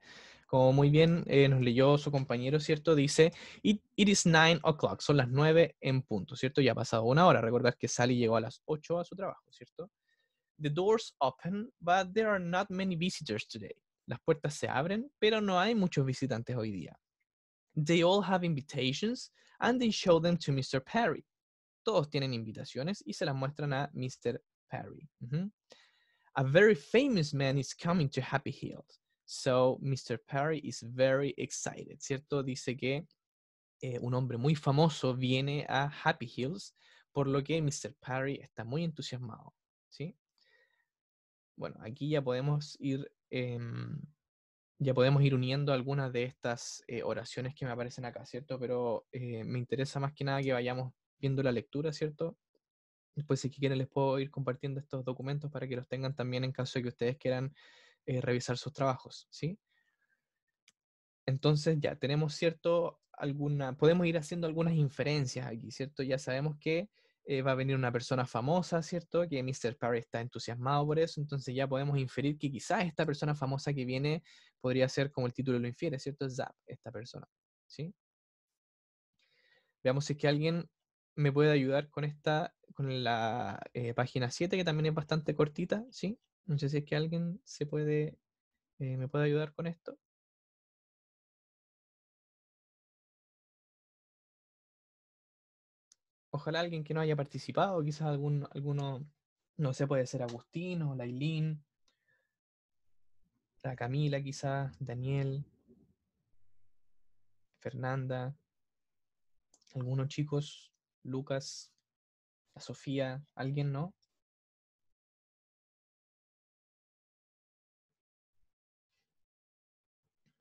Como muy bien eh, nos leyó su compañero, ¿cierto? Dice, it, it is nine o'clock, son las nueve en punto, ¿cierto? Ya ha pasado una hora. Recordar que Sally llegó a las ocho a su trabajo, ¿cierto? the doors open, but there are not many visitors today. Las puertas se abren, pero no hay muchos visitantes hoy día. They all have invitations and they show them to Mr. Perry. Todos tienen invitaciones y se las muestran a Mr. Perry. Mm -hmm. A very famous man is coming to Happy Hills. So Mr. Perry is very excited, ¿cierto? Dice que eh, un hombre muy famoso viene a Happy Hills, por lo que Mr. Perry está muy entusiasmado, ¿sí? Bueno, aquí ya podemos ir, em, ya podemos ir uniendo algunas de estas eh, oraciones que me aparecen acá, ¿cierto? Pero eh, me interesa más que nada que vayamos viendo la lectura, ¿cierto? Después, si quieren, les puedo ir compartiendo estos documentos para que los tengan también en caso de que ustedes quieran eh, revisar sus trabajos, ¿sí? Entonces ya tenemos cierto alguna, podemos ir haciendo algunas inferencias aquí, ¿cierto? Ya sabemos que eh, va a venir una persona famosa, ¿cierto? Que Mr. Parry está entusiasmado por eso, entonces ya podemos inferir que quizás esta persona famosa que viene podría ser, como el título lo infiere, ¿cierto? Zap, esta persona, ¿sí? Veamos si es que alguien me puede ayudar con esta, con la eh, página 7, que también es bastante cortita, ¿sí? No sé si es que alguien se puede, eh, me puede ayudar con esto. ojalá alguien que no haya participado, quizás algún, alguno, no sé, puede ser Agustín o Lailín, la Camila quizás, Daniel, Fernanda, algunos chicos, Lucas, la Sofía, alguien, ¿no?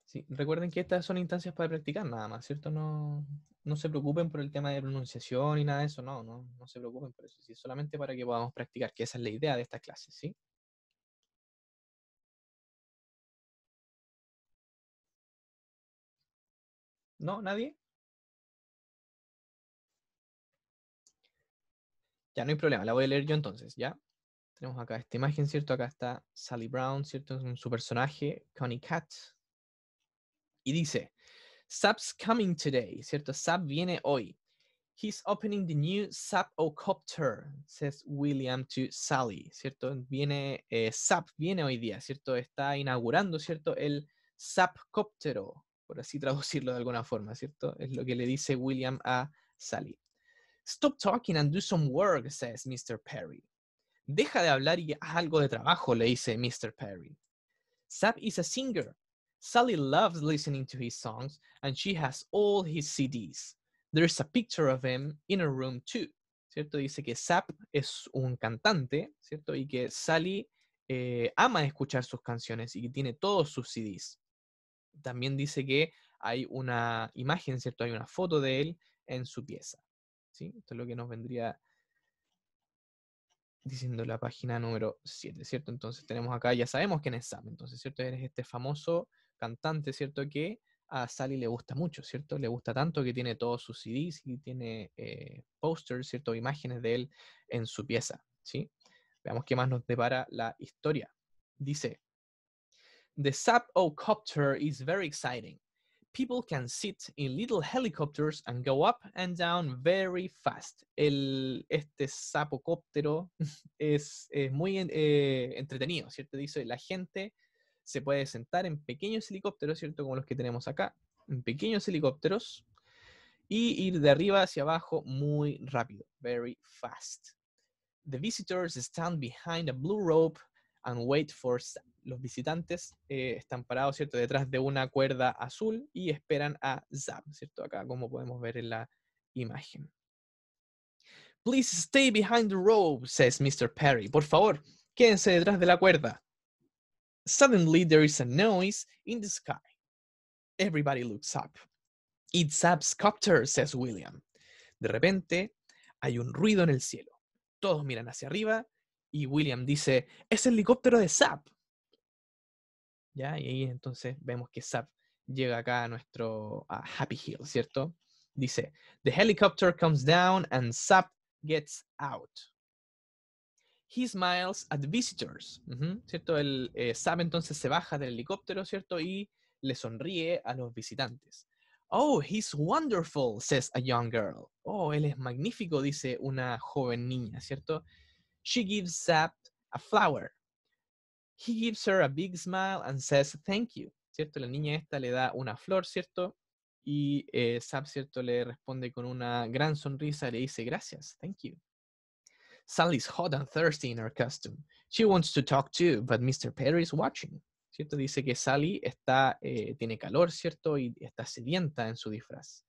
Sí, recuerden que estas son instancias para practicar nada más, ¿cierto? No, no se preocupen por el tema de pronunciación y nada de eso, no, no, se preocupen por eso, sí, solamente para que podamos practicar, que esa es la idea de esta clase, ¿sí? ¿No? ¿Nadie? Ya no hay problema, la voy a leer yo entonces, ¿ya? Tenemos acá esta imagen, ¿cierto? Acá está Sally Brown, ¿cierto? Es su personaje, Connie Cat. Y dice, SAP's coming today, ¿cierto? SAP viene hoy. He's opening the new SAP Ocopter, says William to Sally, ¿cierto? Viene, eh, SAP viene hoy día, ¿cierto? Está inaugurando, ¿cierto? El SAP Coptero, por así *laughs* traducirlo de alguna forma, ¿cierto? Es lo que le dice William a Sally. Stop talking and do some work, says Mr. Perry. Deja de hablar y haz algo de trabajo, le dice Mr. Perry. SAP is a singer, Sally loves listening to his songs and she has all his CDs. There's a picture of him in a room too. ¿Cierto? Dice que Sap es un cantante, ¿cierto? Y que Sally eh, ama escuchar sus canciones y que tiene todos sus CDs. También dice que hay una imagen, ¿cierto? Hay una foto de él en su pieza. ¿sí? Esto es lo que nos vendría diciendo la página número 7, ¿cierto? Entonces tenemos acá, ya sabemos quién es Sam, entonces, ¿cierto? Eres este famoso cantante, ¿cierto? Que a Sally le gusta mucho, ¿cierto? Le gusta tanto que tiene todos sus CDs y tiene eh, posters, ¿cierto? Imágenes de él en su pieza, ¿sí? Veamos qué más nos depara la historia. Dice, The Sapocopter is very exciting. People can sit in little helicopters and go up and down very fast. El, este sapocóptero *laughs* es, es muy eh, entretenido, ¿cierto? Dice, la gente se puede sentar en pequeños helicópteros, ¿cierto? Como los que tenemos acá, en pequeños helicópteros, y ir de arriba hacia abajo muy rápido, very fast. The visitors stand behind a blue rope and wait for... Los visitantes eh, están parados, ¿cierto? Detrás de una cuerda azul y esperan a Zap, ¿cierto? Acá como podemos ver en la imagen. Please stay behind the rope, says Mr. Perry. Por favor, quédense detrás de la cuerda, Suddenly there is a noise in the sky. Everybody looks up. It's Zap's copter, says William. De repente hay un ruido en el cielo. Todos miran hacia arriba y William dice, es el helicóptero de Zap. ¿Ya? Y ahí entonces vemos que Zap llega acá a nuestro Happy Hill, ¿cierto? Dice, The helicopter comes down and Zap gets out. He smiles at visitors, ¿cierto? El eh, sabe entonces se baja del helicóptero, ¿cierto? Y le sonríe a los visitantes. Oh, he's wonderful, says a young girl. Oh, él es magnífico, dice una joven niña, ¿cierto? She gives Zap a flower. He gives her a big smile and says thank you, ¿cierto? La niña esta le da una flor, ¿cierto? Y eh, Zap, ¿cierto? Le responde con una gran sonrisa, le dice gracias, thank you. Sally's hot and thirsty in her costume. She wants to talk too, but Mr. Perry is watching. ¿Cierto? Dice que Sally está, eh, tiene calor, ¿cierto? Y está sedienta en su disfraz.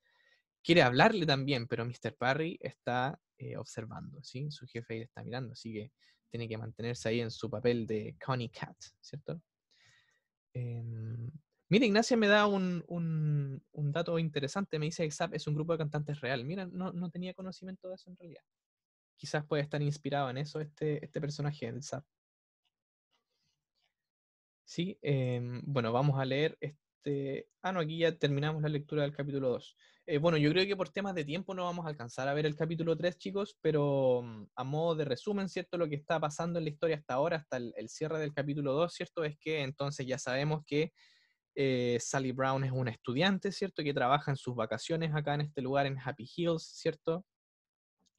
Quiere hablarle también, pero Mr. Perry está eh, observando, ¿sí? Su jefe está mirando, así que tiene que mantenerse ahí en su papel de Connie Cat, ¿cierto? Em, mira, Ignacia me da un, dato interesante. Me dice que SAP es un grupo de cantantes real. Mira, no, no tenía conocimiento de eso en realidad quizás puede estar inspirado en eso este, este personaje del Sí, em, bueno, vamos a leer este... Ah, no, aquí ya terminamos la lectura del capítulo 2. Eh, bueno, yo creo que por temas de tiempo no vamos a alcanzar a ver el capítulo 3, chicos, pero mm, a modo de resumen, ¿cierto? Lo que está pasando en la historia hasta ahora, hasta el, cierre del capítulo 2, ¿cierto? Es que entonces ya sabemos que eh, Sally Brown es una estudiante, ¿cierto? Que trabaja en sus vacaciones acá en este lugar, en Happy Hills, ¿cierto?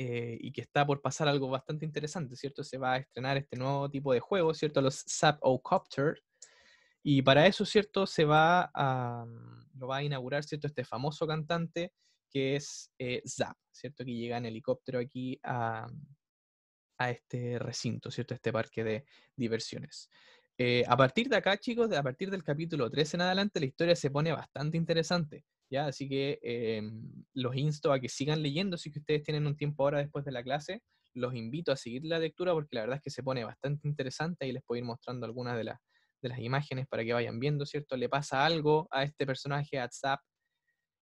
Eh, y que está por pasar algo bastante interesante, ¿cierto? Se va a estrenar este nuevo tipo de juego, ¿cierto? Los Zap O Copter. Y para eso, ¿cierto? Se mm, va a, inaugurar, ¿cierto? Este famoso cantante que es eh, Zap, ¿cierto? Que llega en helicóptero aquí a, mm, este recinto, ¿cierto? Este parque de diversiones. Eh, a partir de acá, chicos, a partir del capítulo 13 en adelante, la historia se pone bastante interesante. ¿ya? Así que em, los insto a que sigan leyendo, si que ustedes tienen un tiempo ahora después de la clase, los invito a seguir la lectura porque la verdad es que se pone bastante interesante y les puedo ir mostrando algunas de, las imágenes para que vayan viendo, ¿cierto? Le pasa algo a este personaje, a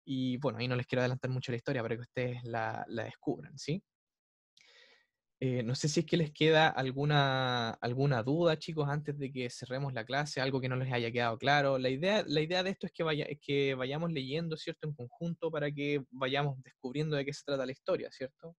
y bueno, ahí no les quiero adelantar mucho la historia para que ustedes la, la descubran, ¿sí? Eh, no sé si es que les queda alguna, alguna duda, chicos, antes de que cerremos la clase, algo que no les haya quedado claro. La idea, la idea de esto es que, vaya, es que vayamos leyendo, ¿cierto?, en conjunto para que vayamos descubriendo de qué se trata la historia, ¿cierto?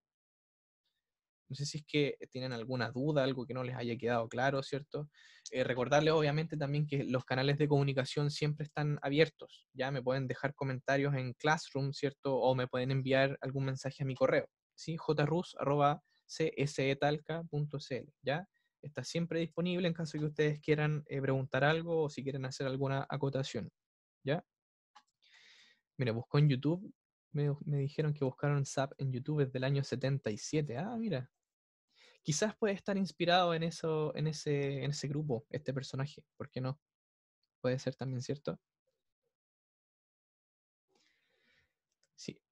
No sé si es que tienen alguna duda, algo que no les haya quedado claro, ¿cierto? Eh, recordarles obviamente también que los canales de comunicación siempre están abiertos. Ya me pueden dejar comentarios en Classroom, ¿cierto? O me pueden enviar algún mensaje a mi correo, ¿sí? jrus.com csetalca.cl, ¿ya? Está siempre disponible en caso que ustedes quieran eh, preguntar algo o si quieren hacer alguna acotación, ¿ya? Mira, buscó en YouTube, me, dijeron que buscaron SAP en YouTube desde el año 77, ah, mira. Quizás puede estar inspirado en, eso, en, ese, en ese grupo, este personaje, ¿por qué no? Puede ser también, ¿cierto?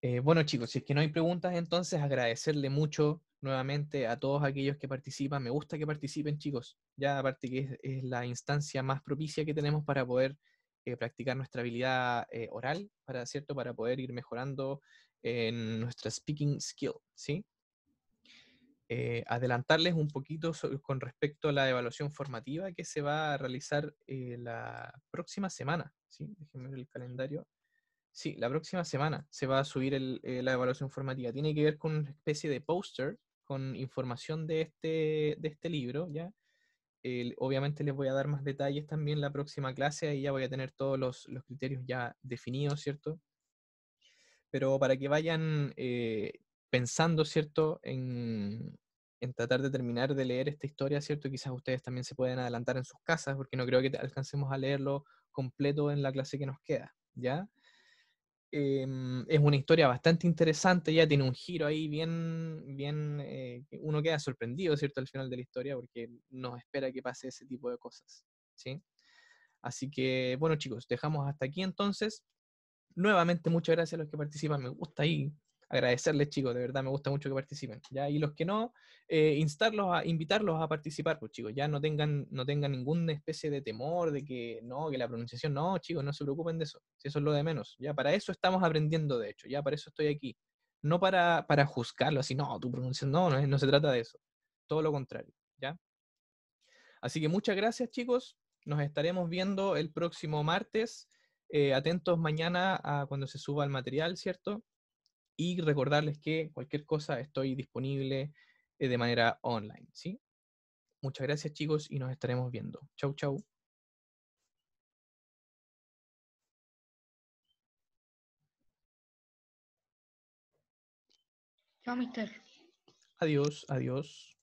Eh, bueno chicos, si es que no hay preguntas, entonces agradecerle mucho nuevamente a todos aquellos que participan. Me gusta que participen chicos. Ya aparte que es, la instancia más propicia que tenemos para poder eh, practicar nuestra habilidad eh, oral, para, ¿cierto? para poder ir mejorando en nuestra speaking skill. ¿sí? adelantarles un poquito con respecto a la evaluación formativa que se va a realizar la próxima semana. ¿sí? Déjenme ver el calendario. Sí, la próxima semana se va a subir eh, la evaluación formativa. Tiene que ver con una especie de póster con información de este, de este libro, ¿ya? obviamente les voy a dar más detalles también la próxima clase, ahí ya voy a tener todos los, criterios ya definidos, ¿cierto? Pero para que vayan eh, pensando, ¿cierto? En, en tratar de terminar de leer esta historia, ¿cierto? Quizás ustedes también se pueden adelantar en sus casas, porque no creo que alcancemos a leerlo completo en la clase que nos queda, ¿ya? Em, es una historia bastante interesante, ya tiene un giro ahí bien, bien, eh, uno queda sorprendido, ¿cierto? Al final de la historia, porque no espera que pase ese tipo de cosas, ¿sí? Así que, bueno chicos, dejamos hasta aquí entonces. Nuevamente, muchas gracias a los que participan. Me gusta ahí agradecerles, chicos, de verdad me gusta mucho que participen. ¿ya? Y los que no, eh, instarlos a, invitarlos a participar, pues chicos, ya no tengan, no tengan ninguna especie de temor de que no, que la pronunciación, no, chicos, no se preocupen de eso, si eso es lo de menos. Ya para eso estamos aprendiendo, de hecho, ya para eso estoy aquí. No para, para juzgarlo, así, no, tu pronunciación, no, no, no se trata de eso. Todo lo contrario, ¿ya? Así que muchas gracias, chicos. Nos estaremos viendo el próximo martes. Eh, atentos mañana a cuando se suba el material, ¿cierto? y recordarles que cualquier cosa estoy disponible eh, de manera online, ¿sí? Muchas gracias chicos y nos estaremos viendo. Chau, chau. Chau, mister. Adiós, adiós.